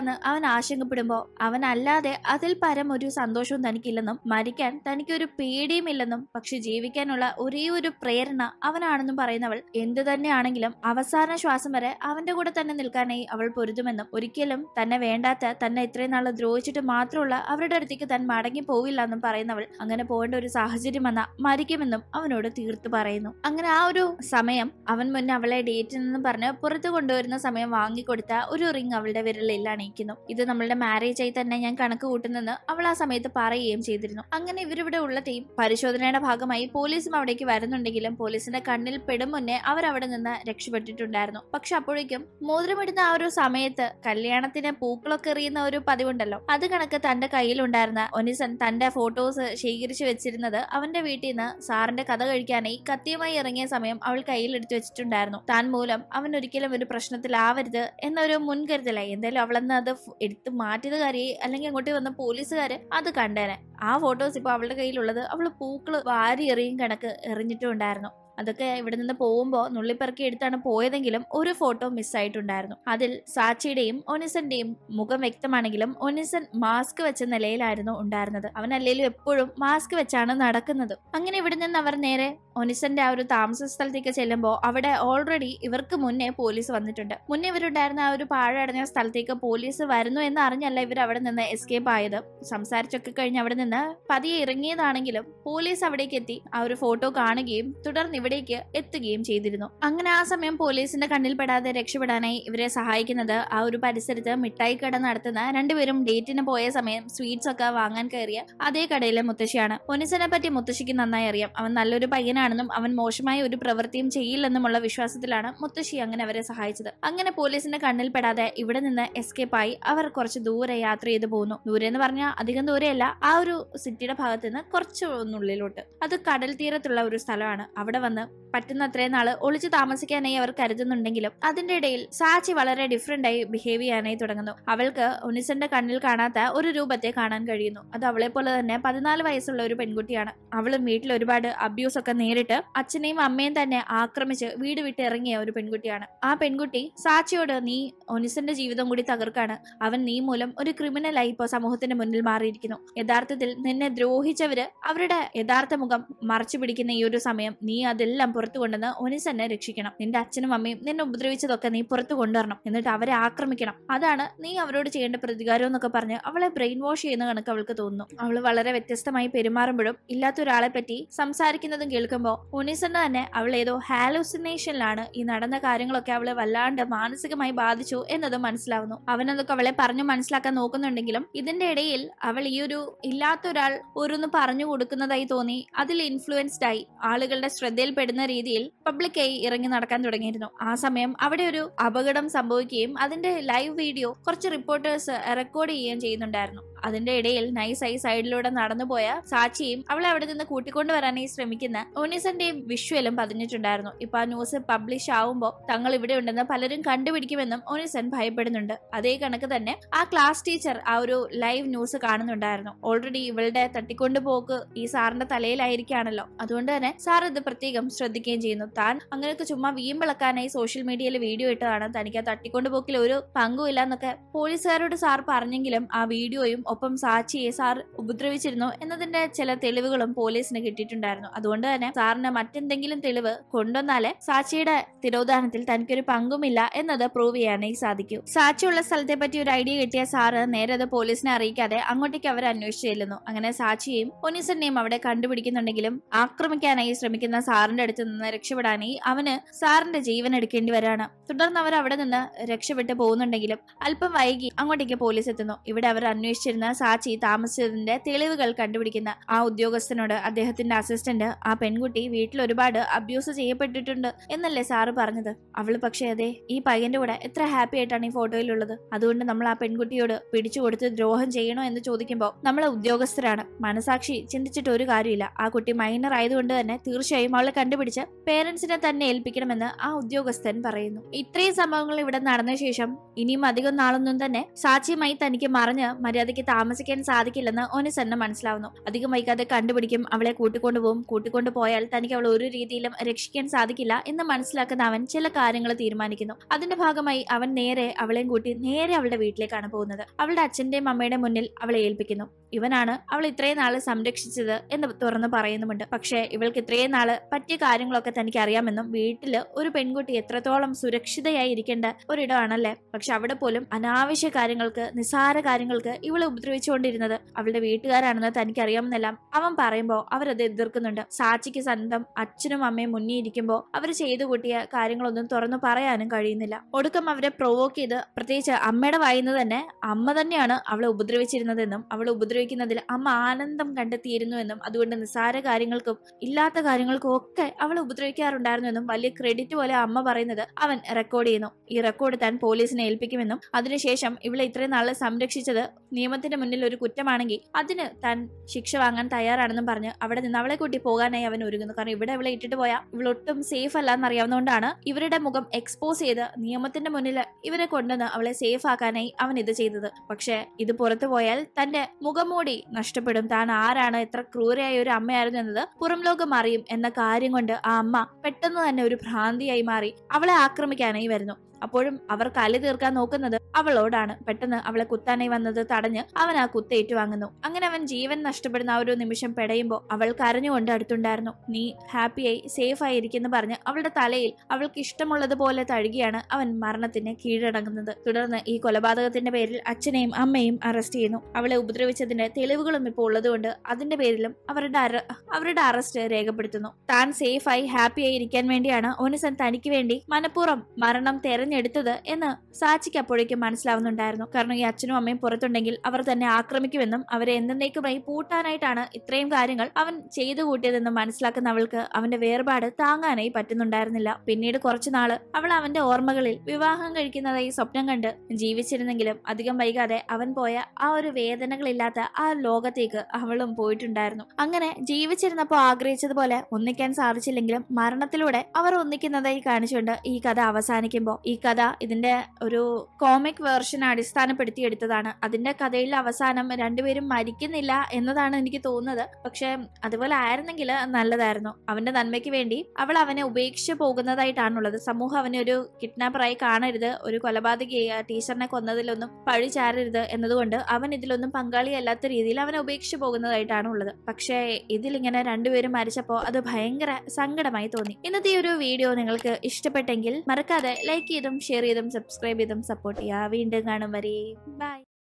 എന്ന് അവൻ ആശങ്കപ്പെടുമ്പോ അവനല്ലാതെ അതിൽ പരം ഒരു സന്തോഷവും തനിക്കില്ലെന്നും മരിക്കാൻ തനിക്കൊരു പേടിയുമില്ലെന്നും പക്ഷെ ജീവിക്കാനുള്ള ഒരേ ഒരു പ്രേരണ അവനാണെന്നും പറയുന്നവൾ എന്തു തന്നെയാണെങ്കിലും അവസാന ശ്വാസം വരെ അവന്റെ കൂടെ തന്നെ നിൽക്കാനായി അവൾ പൊരുതുമെന്നും ഒരിക്കലും തന്നെ വേണ്ടാത്ത തന്നെ ഇത്രയും നാൾ ദ്രോഹിച്ചിട്ട് മാത്രമുള്ള അവരുടെ അടുത്തേക്ക് താൻ മടങ്ങി പോവില്ല എന്നും പറയുന്നവൾ അങ്ങനെ പോകേണ്ട ഒരു സാഹചര്യം വന്ന മരിക്കുമെന്നും അവനോട് തീർത്തു പറയുന്നു അങ്ങനെ ആ ഒരു സമയം അവൻ മുന്നേ അവളെ ഡേറ്റിൽ നിന്നും പറഞ്ഞ് പുറത്തു കൊണ്ടുവരുന്ന സമയം വാങ്ങിക്കൊടുത്ത ഒരു ഒരു റിംഗ് അവളുടെ വിരലിൽ അണിയിക്കുന്നു ഇത് നമ്മളുടെ മാരേജ് ആയി തന്നെ ഞാൻ കണക്ക് കൂട്ടുന്നെന്ന് അവൾ ആ സമയത്ത് പറയുകയും ചെയ്തിരുന്നു അങ്ങനെ ഇവരിവിടെ ഉള്ള ടീം പരിശോധനയുടെ ഭാഗമായി പോലീസും അവിടേക്ക് വരുന്നുണ്ടെങ്കിലും പോലീസിന്റെ കണ്ണിൽ പെടും മുന്നേ അവിടെ നിന്ന് രക്ഷപ്പെട്ടിട്ടുണ്ടായിരുന്നു പക്ഷെ അപ്പോഴേക്കും മോതിരമിടുന്ന ആ ഒരു സമയത്ത് കല്യാണത്തിന് പൂക്കളൊക്കെ എറിയുന്ന ഒരു പതിവുണ്ടല്ലോ അത് കണക്ക് തന്റെ കയ്യിലുണ്ടായിരുന്ന ഒനിസൻ തന്റെ ഫോട്ടോസ് ശേഖരിച്ചു വെച്ചിരുന്നത് അവന്റെ വീട്ടിൽ നിന്ന് സാറിന്റെ കഥ കഴിക്കാനായി കത്തിയുമായി ഇറങ്ങിയ സമയം അവൾ കയ്യിലെടുത്തു വെച്ചിട്ടുണ്ടായിരുന്നു താൻ മൂലം അവൻ ഒരിക്കലും ഒരു പ്രശ്നത്തിലാവരുത് എന്നൊരു മുൻകരുതലായി എന്തായാലും അവളെന്ന് അത് എടുത്ത് മാറ്റിയത് കാര്യം അല്ലെങ്കിൽ അങ്ങോട്ട് വന്ന പോലീസുകാർ അത് കണ്ടേനെ ആ ഫോട്ടോസ് ഇപ്പൊ അവളുടെ കയ്യിലുള്ളത് അവള് പൂക്കൾ വാരി എറിയും കണക്ക് എറിഞ്ഞിട്ടുണ്ടായിരുന്നു അതൊക്കെ ഇവിടെ നിന്ന് പോകുമ്പോൾ നുള്ളിപ്പെറുക്കി എടുത്താണ് പോയതെങ്കിലും ഒരു ഫോട്ടോ മിസ്സായിട്ടുണ്ടായിരുന്നു അതിൽ സാച്ചിയുടെയും ഒനിസന്റെയും മുഖം വ്യക്തമാണെങ്കിലും ഒനിസൻ മാസ്ക് വെച്ച നിലയിലായിരുന്നു ഉണ്ടായിരുന്നത് അവൻ അല്ലെങ്കിലും എപ്പോഴും മാസ്ക് വെച്ചാണ് നടക്കുന്നത് അങ്ങനെ ഇവിടെ നിന്ന് അവർ നേരെ ഒനിസന്റെ ആ ഒരു താമസ സ്ഥലത്തേക്ക് ചെല്ലുമ്പോൾ അവിടെ ഓൾറെഡി ഇവർക്ക് മുന്നേ പോലീസ് വന്നിട്ടുണ്ട് മുന്നേ ഇവരുണ്ടായിരുന്ന ആ ഒരു പാഴടഞ്ഞ സ്ഥലത്തേക്ക് പോലീസ് വരുന്നു എന്ന് അറിഞ്ഞല്ല ഇവർ അവിടെ നിന്ന് എസ്കേപ്പ് ആയത് സംസാരിച്ചൊക്കെ കഴിഞ്ഞ് അവിടെ നിന്ന് പതിയെ ഇറങ്ങിയതാണെങ്കിലും പോലീസ് അവിടേക്ക് എത്തി ആ ഒരു ഫോട്ടോ കാണുകയും തുടർന്ന് ഇവിടേക്ക് എത്തുകയും ചെയ്തിരുന്നു അങ്ങനെ ആ സമയം പോലീസിന്റെ കണ്ണിൽപ്പെടാതെ രക്ഷപ്പെടാനായി ഇവരെ സഹായിക്കുന്നത് ആ ഒരു പരിസരത്ത് മിഠായി കട നടത്തുന്ന രണ്ടുപേരും ഡേറ്റിന് പോയ സമയം സ്വീറ്റ്സ് ഒക്കെ വാങ്ങാൻ കയറിയ അതേ കടയിലെ മുത്തശ്ശിയാണ് പൊനിസനെ പറ്റി മുത്തശ്ശിക്ക് നന്നായി അറിയാം അവൻ നല്ലൊരു പയ്യനാണെന്നും അവൻ മോശമായ ഒരു പ്രവൃത്തിയും ചെയ്യില്ലെന്നുമുള്ള വിശ്വാസത്തിലാണ് മുത്തശ്ശി അങ്ങനെ അവരെ സഹായിച്ചത് അങ്ങനെ പോലീസിന്റെ കണ്ണിൽപ്പെടാതെ ഇവിടെ നിന്ന് എസ്കേപ്പ് ആയി അവർ കുറച്ച് ദൂരെ യാത്ര ചെയ്തു പോകുന്നു ദൂരെ എന്ന് പറഞ്ഞാൽ അധികം ദൂരെയല്ല ആ ഒരു സിറ്റിയുടെ ഭാഗത്ത് നിന്ന് കുറച്ച് അത് കടൽ തീരത്തുള്ള ഒരു സ്ഥലമാണ് അവിടെ വന്ന് പറ്റുന്നത്രയും നാൾ ഒളിച്ചു താമസിക്കാനായി അവർ കരുതുന്നുണ്ടെങ്കിലും അതിന്റെ ഇടയിൽ സാച്ചി വളരെ ഡിഫറെന്റ് ആയി ബിഹേവ് ചെയ്യാനായി തുടങ്ങുന്നു അവൾക്ക് ഒനിസന്റെ കണ്ണിൽ കാണാത്ത ഒരു രൂപത്തെ കാണാൻ കഴിയുന്നു അത് അവളെ പോലെ തന്നെ പതിനാല് വയസ്സുള്ള ഒരു പെൺകുട്ടിയാണ് അവളും വീട്ടിൽ ഒരുപാട് അബ്യൂസ് ഒക്കെ നേരിട്ട് അച്ഛനെയും അമ്മയും തന്നെ ആക്രമിച്ച് വീട് വിട്ട് ഇറങ്ങിയ ഒരു പെൺകുട്ടിയാണ് ആ പെൺകുട്ടി സാച്ചിയോട് നീ ഒനിസന്റെ ജീവിതം കൂടി തകർക്കാണ് അവൻ നീ മൂലം ഒരു ക്രിമിനലായി ഇപ്പോ സമൂഹത്തിന്റെ മുന്നിൽ മാറിയിരിക്കുന്നു യഥാർത്ഥത്തിൽ നിന്നെ ദ്രോഹിച്ചവര് അവരുടെ യഥാർത്ഥ മുഖം മറച്ചു പിടിക്കുന്ന ഈ ഒരു സമയം നീ അത് ഇതെല്ലാം പുറത്തു കൊണ്ടുവന്ന് ഒനിസ് തന്നെ രക്ഷിക്കണം നിന്റെ അച്ഛനും അമ്മയും നിന്നെ ഉപദ്രവിച്ചതൊക്കെ നീ പുറത്തു കൊണ്ടുവരണം എന്നിട്ട് അവരെ ആക്രമിക്കണം അതാണ് നീ അവരോട് ചെയ്യേണ്ട പ്രതികാരം എന്നൊക്കെ പറഞ്ഞ് അവളെ ബ്രെയിൻ വാഷ് ചെയ്യുന്ന കണക്ക് അവൾക്ക് തോന്നുന്നു അവൾ വളരെ വ്യത്യസ്തമായി പെരുമാറുമ്പോഴും ഇല്ലാത്ത ഒരാളെ പറ്റി സംസാരിക്കുന്നതും കേൾക്കുമ്പോൾ ഒനിസന് തന്നെ അവൾ ഏതോ ഹാലൂസിനേഷനിലാണ് ഈ നടന്ന കാര്യങ്ങളൊക്കെ അവളെ വല്ലാണ്ട് മാനസികമായി ബാധിച്ചു എന്നത് മനസ്സിലാവുന്നു അവനതൊക്കെ അവളെ പറഞ്ഞു മനസ്സിലാക്കാൻ നോക്കുന്നുണ്ടെങ്കിലും ഇതിന്റെ ഇടയിൽ അവൾ ഈ ഒരു ഇല്ലാത്ത ഒരാൾ ഓരോന്ന് പറഞ്ഞു കൊടുക്കുന്നതായി തോന്നി അതിൽ ഇൻഫ്ലുവൻസ്ഡ് ആയി ആളുകളുടെ ശ്രദ്ധയിൽ ശ്രദ്ധയിൽപ്പെടുന്ന രീതിയിൽ പബ്ലിക്കായി ഇറങ്ങി നടക്കാൻ തുടങ്ങിയിരുന്നു ആ സമയം അവിടെ ഒരു അപകടം സംഭവിക്കുകയും അതിന്റെ ലൈവ് വീഡിയോ കുറച്ച് റിപ്പോർട്ടേഴ്സ് റെക്കോർഡ് ചെയ്യുകയും ചെയ്യുന്നുണ്ടായിരുന്നു അതിന്റെ ഇടയിൽ നൈസ് ഐ സൈഡിലൂടെ നടന്നുപോയ സാച്ചിയും അവളെ അവിടെ നിന്ന് കൂട്ടിക്കൊണ്ടുവരാനായി ശ്രമിക്കുന്ന ഒനിസന്റെയും വിഷ്വലും പതിഞ്ഞിട്ടുണ്ടായിരുന്നു ഇപ്പൊ ആ ന്യൂസ് പബ്ലിഷ് ആവുമ്പോൾ തങ്ങൾ ഇവിടെ ഉണ്ടെന്ന് പലരും കണ്ടുപിടിക്കുമെന്നും ഒനിസൻ ഭയപ്പെടുന്നുണ്ട് അതേ കണക്ക് തന്നെ ആ ക്ലാസ് ടീച്ചർ ആ ഒരു ലൈവ് ന്യൂസ് കാണുന്നുണ്ടായിരുന്നു ഓൾറെഡി ഇവളുടെ പോക്ക് ഈ സാറിന്റെ തലയിലായിരിക്കാണല്ലോ അതുകൊണ്ട് തന്നെ സാർ ഇത് പ്രത്യേകം ശ്രദ്ധിക്കുകയും ചെയ്യുന്നു താൻ അങ്ങനെയൊക്കെ ചുമ്മാ വീമ്പിളക്കാനായി സോഷ്യൽ മീഡിയയിൽ വീഡിയോ ഇട്ടതാണ് തനിക്ക് ആ തട്ടിക്കൊണ്ടുപോക്കിൽ ഒരു പങ്കുമില്ല എന്നൊക്കെ പോലീസുകാരോട് സാർ പറഞ്ഞെങ്കിലും ആ വീഡിയോയും ഒപ്പം സാക്ഷിയെ സാർ ഉപദ്രവിച്ചിരുന്നു എന്നതിന്റെ ചില തെളിവുകളും പോലീസിന് കിട്ടിയിട്ടുണ്ടായിരുന്നു അതുകൊണ്ട് തന്നെ സാറിന് മറ്റെന്തെങ്കിലും തെളിവ് കൊണ്ടുവന്നാലേ സാക്ഷിയുടെ തിരോധാനത്തിൽ തനിക്കൊരു പങ്കുമില്ല എന്നത് പ്രൂവ് ചെയ്യാനായി സാധിക്കൂ സാക്ഷിയുള്ള സ്ഥലത്തെ പറ്റി ഒരു ഐഡിയ കിട്ടിയ സാറ് നേരെ അത് പോലീസിനെ അറിയിക്കാതെ അങ്ങോട്ടേക്ക് അവർ അന്വേഷിച്ചു ചെല്ലുന്നു അങ്ങനെ സാക്ഷിയെയും ഒനീസറിനെയും അവിടെ കണ്ടുപിടിക്കുന്നുണ്ടെങ്കിലും ആക്രമിക്കാനായി ശ്രമിക്കുന്ന സാറിന്റെ അടുത്ത് നിന്ന് രക്ഷപ്പെടാനായി അവന് സാറിന്റെ ജീവൻ എടുക്കേണ്ടി വരാണ് തുടർന്ന് അവർ അവിടെ നിന്ന് രക്ഷപ്പെട്ടു പോകുന്നുണ്ടെങ്കിലും അല്പം വൈകി അങ്ങോട്ടേക്ക് പോലീസ് എത്തുന്നു ഇവിടെ അവർ അന്വേഷിച്ചിരുന്നു നിന്ന് സാച്ചി താമസിച്ചതിന്റെ തെളിവുകൾ കണ്ടുപിടിക്കുന്ന ആ ഉദ്യോഗസ്ഥനോട് അദ്ദേഹത്തിന്റെ അസിസ്റ്റന്റ് ആ പെൺകുട്ടി വീട്ടിൽ ഒരുപാട് അബ്യൂസ് ചെയ്യപ്പെട്ടിട്ടുണ്ട് എന്നല്ലേ സാറ് പറഞ്ഞത് അവള് പക്ഷേ അതെ ഈ പയ്യന്റെ കൂടെ എത്ര ഹാപ്പി ആയിട്ടാണ് ഈ ഫോട്ടോയിലുള്ളത് അതുകൊണ്ട് നമ്മൾ ആ പെൺകുട്ടിയോട് പിടിച്ചു കൊടുത്ത് ദ്രോഹം ചെയ്യണോ എന്ന് ചോദിക്കുമ്പോൾ നമ്മളെ ഉദ്യോഗസ്ഥരാണ് മനസാക്ഷി ചിന്തിച്ചിട്ട് ഒരു കാര്യമില്ല ആ കുട്ടി മൈനർ ആയതുകൊണ്ട് തന്നെ തീർച്ചയായും അവളെ കണ്ടുപിടിച്ച് പേരൻസിനെ തന്നെ ഏൽപ്പിക്കണമെന്ന് ആ ഉദ്യോഗസ്ഥൻ പറയുന്നു ഇത്രയും സംഭവങ്ങൾ ഇവിടെ നടന്ന ശേഷം ഇനിയും അധികം നാളൊന്നും തന്നെ സാക്ഷിയുമായി തനിക്ക് മറിഞ്ഞ് മര്യാദയ്ക്ക് താമസിക്കാൻ സാധിക്കില്ലെന്ന് ഓന് സന്ന മനസ്സിലാവുന്നു അധികം വൈകാതെ കണ്ടുപിടിക്കും അവളെ കൂട്ടിക്കൊണ്ടുപോകും കൂട്ടിക്കൊണ്ടു പോയാൽ തനിക്ക് അവൾ ഒരു രീതിയിലും രക്ഷിക്കാൻ സാധിക്കില്ല എന്ന് മനസ്സിലാക്കുന്ന അവൻ ചില കാര്യങ്ങൾ തീരുമാനിക്കുന്നു അതിന്റെ ഭാഗമായി അവൻ നേരെ അവളെയും കൂട്ടി നേരെ അവളുടെ വീട്ടിലേക്കാണ് പോകുന്നത് അവളുടെ അച്ഛന്റെയും അമ്മയുടെ മുന്നിൽ അവളെ ഏൽപ്പിക്കുന്നു ഇവനാണ് അവൾ ഇത്രയും നാൾ സംരക്ഷിച്ചത് എന്ന് തുറന്ന് പറയുന്നുമുണ്ട് പക്ഷേ ഇവൾക്ക് ഇത്രയും നാൾ പറ്റിയ കാര്യങ്ങളൊക്കെ തനിക്ക് അറിയാമെന്നും വീട്ടിൽ ഒരു പെൺകുട്ടി എത്രത്തോളം സുരക്ഷിതയായി ഇരിക്കേണ്ട ഒരിടമാണല്ലേ പക്ഷെ അവിടെ പോലും അനാവശ്യ കാര്യങ്ങൾക്ക് നിസ്സാര കാര്യങ്ങൾക്ക് ഇവളെ ഉപദ്രവിച്ചുകൊണ്ടിരുന്നത് അവളുടെ വീട്ടുകാരാണെന്ന് അറിയാമെന്നെല്ലാം അവൻ പറയുമ്പോൾ അവരത് എതിർക്കുന്നുണ്ട് സാക്ഷിക്ക് സ്വന്തം അച്ഛനും അമ്മയും മുന്നേ ഇരിക്കുമ്പോൾ അവർ ചെയ്തു കൂട്ടിയ കാര്യങ്ങളൊന്നും തുറന്നു പറയാനും കഴിയുന്നില്ല ഒടുക്കം അവരെ പ്രൊവോക്ക് ചെയ്ത് പ്രത്യേകിച്ച് അമ്മയുടെ വായിന്ന് തന്നെ അമ്മ തന്നെയാണ് അവളെ ഉപദ്രവിച്ചിരുന്നതെന്നും അവളെ ഉപദ്രവിച്ചു ഉപയോഗിക്കുന്നതിൽ അമ്മ ആനന്ദം എന്നും അതുകൊണ്ട് നിസാര കാര്യങ്ങൾക്കും ഇല്ലാത്ത കാര്യങ്ങൾക്കും ഒക്കെ അവൾ എന്നും വലിയ ക്രെഡിറ്റ് പോലെ അമ്മ പറയുന്നത് അവൻ റെക്കോർഡ് ചെയ്യുന്നു ഈ റെക്കോർഡ് താൻ പോലീസിനെ ഏൽപ്പിക്കുമെന്നും അതിനുശേഷം ഇവളെ ഇത്രയും നാളെ സംരക്ഷിച്ചത് നിയമത്തിന്റെ മുന്നിൽ ഒരു കുറ്റമാണെങ്കിൽ അതിന് താൻ ശിക്ഷ വാങ്ങാൻ തയ്യാറാണെന്നും പറഞ്ഞ് അവിടെ നിന്ന് അവളെ കൂട്ടി പോകാനായി അവൻ ഒരുങ്ങുന്നു കാരണം ഇവിടെ അവളെ ഇട്ടിട്ട് പോയാൽ ഇവളൊട്ടും സേഫ് അല്ല എന്നറിയാവുന്നതുകൊണ്ടാണ് ഇവരുടെ മുഖം എക്സ്പോസ് ചെയ്ത് നിയമത്തിന്റെ മുന്നിൽ ഇവരെ കൊണ്ടുവന്ന് അവളെ സേഫ് ആക്കാനായി അവൻ ഇത് ചെയ്തത് പക്ഷേ ഇത് പുറത്തു പോയാൽ തന്റെ മുഖം മുഖംമൂടി നഷ്ടപ്പെടും താൻ ആരാണ് എത്ര ക്രൂരയായ ഒരു അമ്മയായിരുന്നു എന്നത് പുറം ലോകം അറിയും എന്ന കാര്യം കൊണ്ട് ആ അമ്മ പെട്ടെന്ന് തന്നെ ഒരു ഭ്രാന്തിയായി മാറി അവളെ ആക്രമിക്കാനായി വരുന്നു അപ്പോഴും അവർ കല തീർക്കാൻ നോക്കുന്നത് അവളോടാണ് പെട്ടെന്ന് അവളെ കുത്താനായി വന്നത് തടഞ്ഞ് അവൻ ആ കുത്തേറ്റു വാങ്ങുന്നു അങ്ങനെ അവൻ ജീവൻ നഷ്ടപ്പെടുന്ന ആ ഒരു നിമിഷം പെടയുമ്പോൾ അവൾ കരഞ്ഞുകൊണ്ട് അടുത്തുണ്ടായിരുന്നു നീ ഹാപ്പിയായി സേഫ് ആയിരിക്കുന്നു പറഞ്ഞ് അവളുടെ തലയിൽ അവൾക്ക് ഇഷ്ടമുള്ളതുപോലെ തഴുകിയാണ് അവൻ മരണത്തിന് കീഴടങ്ങുന്നത് തുടർന്ന് ഈ കൊലപാതകത്തിന്റെ പേരിൽ അച്ഛനെയും അമ്മയും അറസ്റ്റ് ചെയ്യുന്നു അവളെ ഉപദ്രവിച്ചതിന്റെ തെളിവുകളും ഇപ്പോൾ ഉള്ളതുകൊണ്ട് അതിന്റെ പേരിലും അവരുടെ അവരുടെ അറസ്റ്റ് രേഖപ്പെടുത്തുന്നു താൻ സേഫായി ഹാപ്പിയായി ഇരിക്കാൻ വേണ്ടിയാണ് ഓനസൻ തനിക്ക് വേണ്ടി മനഃപൂർവ്വം മരണം തെരഞ്ഞു തിരഞ്ഞെടുത്തത് എന്ന് സാച്ചിക്ക് അപ്പോഴേക്കും മനസ്സിലാവുന്നുണ്ടായിരുന്നു കാരണം ഈ അച്ഛനും അമ്മയും പുറത്തുണ്ടെങ്കിൽ അവർ തന്നെ ആക്രമിക്കുമെന്നും അവരെ എന്നേക്കുമായി പൂട്ടാനായിട്ടാണ് ഇത്രയും കാര്യങ്ങൾ അവൻ ചെയ്തു കൂട്ടിയതെന്നും മനസ്സിലാക്കുന്ന അവൾക്ക് അവന്റെ വേർപാട് താങ്ങാനായി പറ്റുന്നുണ്ടായിരുന്നില്ല പിന്നീട് കുറച്ചുനാള് അവൾ അവന്റെ ഓർമ്മകളിൽ വിവാഹം കഴിക്കുന്നതായി സ്വപ്നം കണ്ട് ജീവിച്ചിരുന്നെങ്കിലും അധികം വൈകാതെ അവൻ പോയ ആ ഒരു വേദനകളില്ലാത്ത ആ ലോകത്തേക്ക് അവളും പോയിട്ടുണ്ടായിരുന്നു അങ്ങനെ ജീവിച്ചിരുന്നപ്പോൾ ആഗ്രഹിച്ചതുപോലെ ഒന്നിക്കാൻ സാധിച്ചില്ലെങ്കിലും മരണത്തിലൂടെ അവർ ഒന്നിക്കുന്നതായി കാണിച്ചുകൊണ്ട് ഈ കഥ അവസാനിക്കുമ്പോൾ ഈ കഥ ഇതിൻ്റെ ഒരു കോമിക് വേർഷൻ അടിസ്ഥാനപ്പെടുത്തി എടുത്തതാണ് അതിൻ്റെ കഥയിൽ അവസാനം രണ്ടുപേരും മരിക്കുന്നില്ല എന്നതാണ് എനിക്ക് തോന്നുന്നത് പക്ഷെ അതുപോലെ ആയിരുന്നെങ്കിൽ നല്ലതായിരുന്നു അവൻ്റെ നന്മയ്ക്ക് വേണ്ടി അവൾ അവനെ ഉപേക്ഷിച്ച് പോകുന്നതായിട്ടാണുള്ളത് സമൂഹം അവനെ ഒരു കിഡ്നാപ്പറായി കാണരുത് ഒരു കൊലപാതകയായ ടീച്ചറിനെ കൊന്നതിലൊന്നും പഴി ചാരരുത് എന്നതുകൊണ്ട് അവൻ ഇതിലൊന്നും പങ്കാളിയല്ലാത്ത രീതിയിൽ അവനെ ഉപേക്ഷിച്ച് പോകുന്നതായിട്ടാണ് ഉള്ളത് പക്ഷേ ഇതിലിങ്ങനെ രണ്ടുപേരും മരിച്ചപ്പോൾ അത് ഭയങ്കര സങ്കടമായി തോന്നി ഇന്നത്തെ ഒരു വീഡിയോ നിങ്ങൾക്ക് ഇഷ്ടപ്പെട്ടെങ്കിൽ മറക്കാതെ ലൈക്ക് ചെയ്തു ചെയ്തും ഷെയർ ചെയ്തും സബ്സ്ക്രൈബ് ചെയ്തും സപ്പോർട്ട് ചെയ്യുക വീണ്ടും കാണും വരെ ബൈ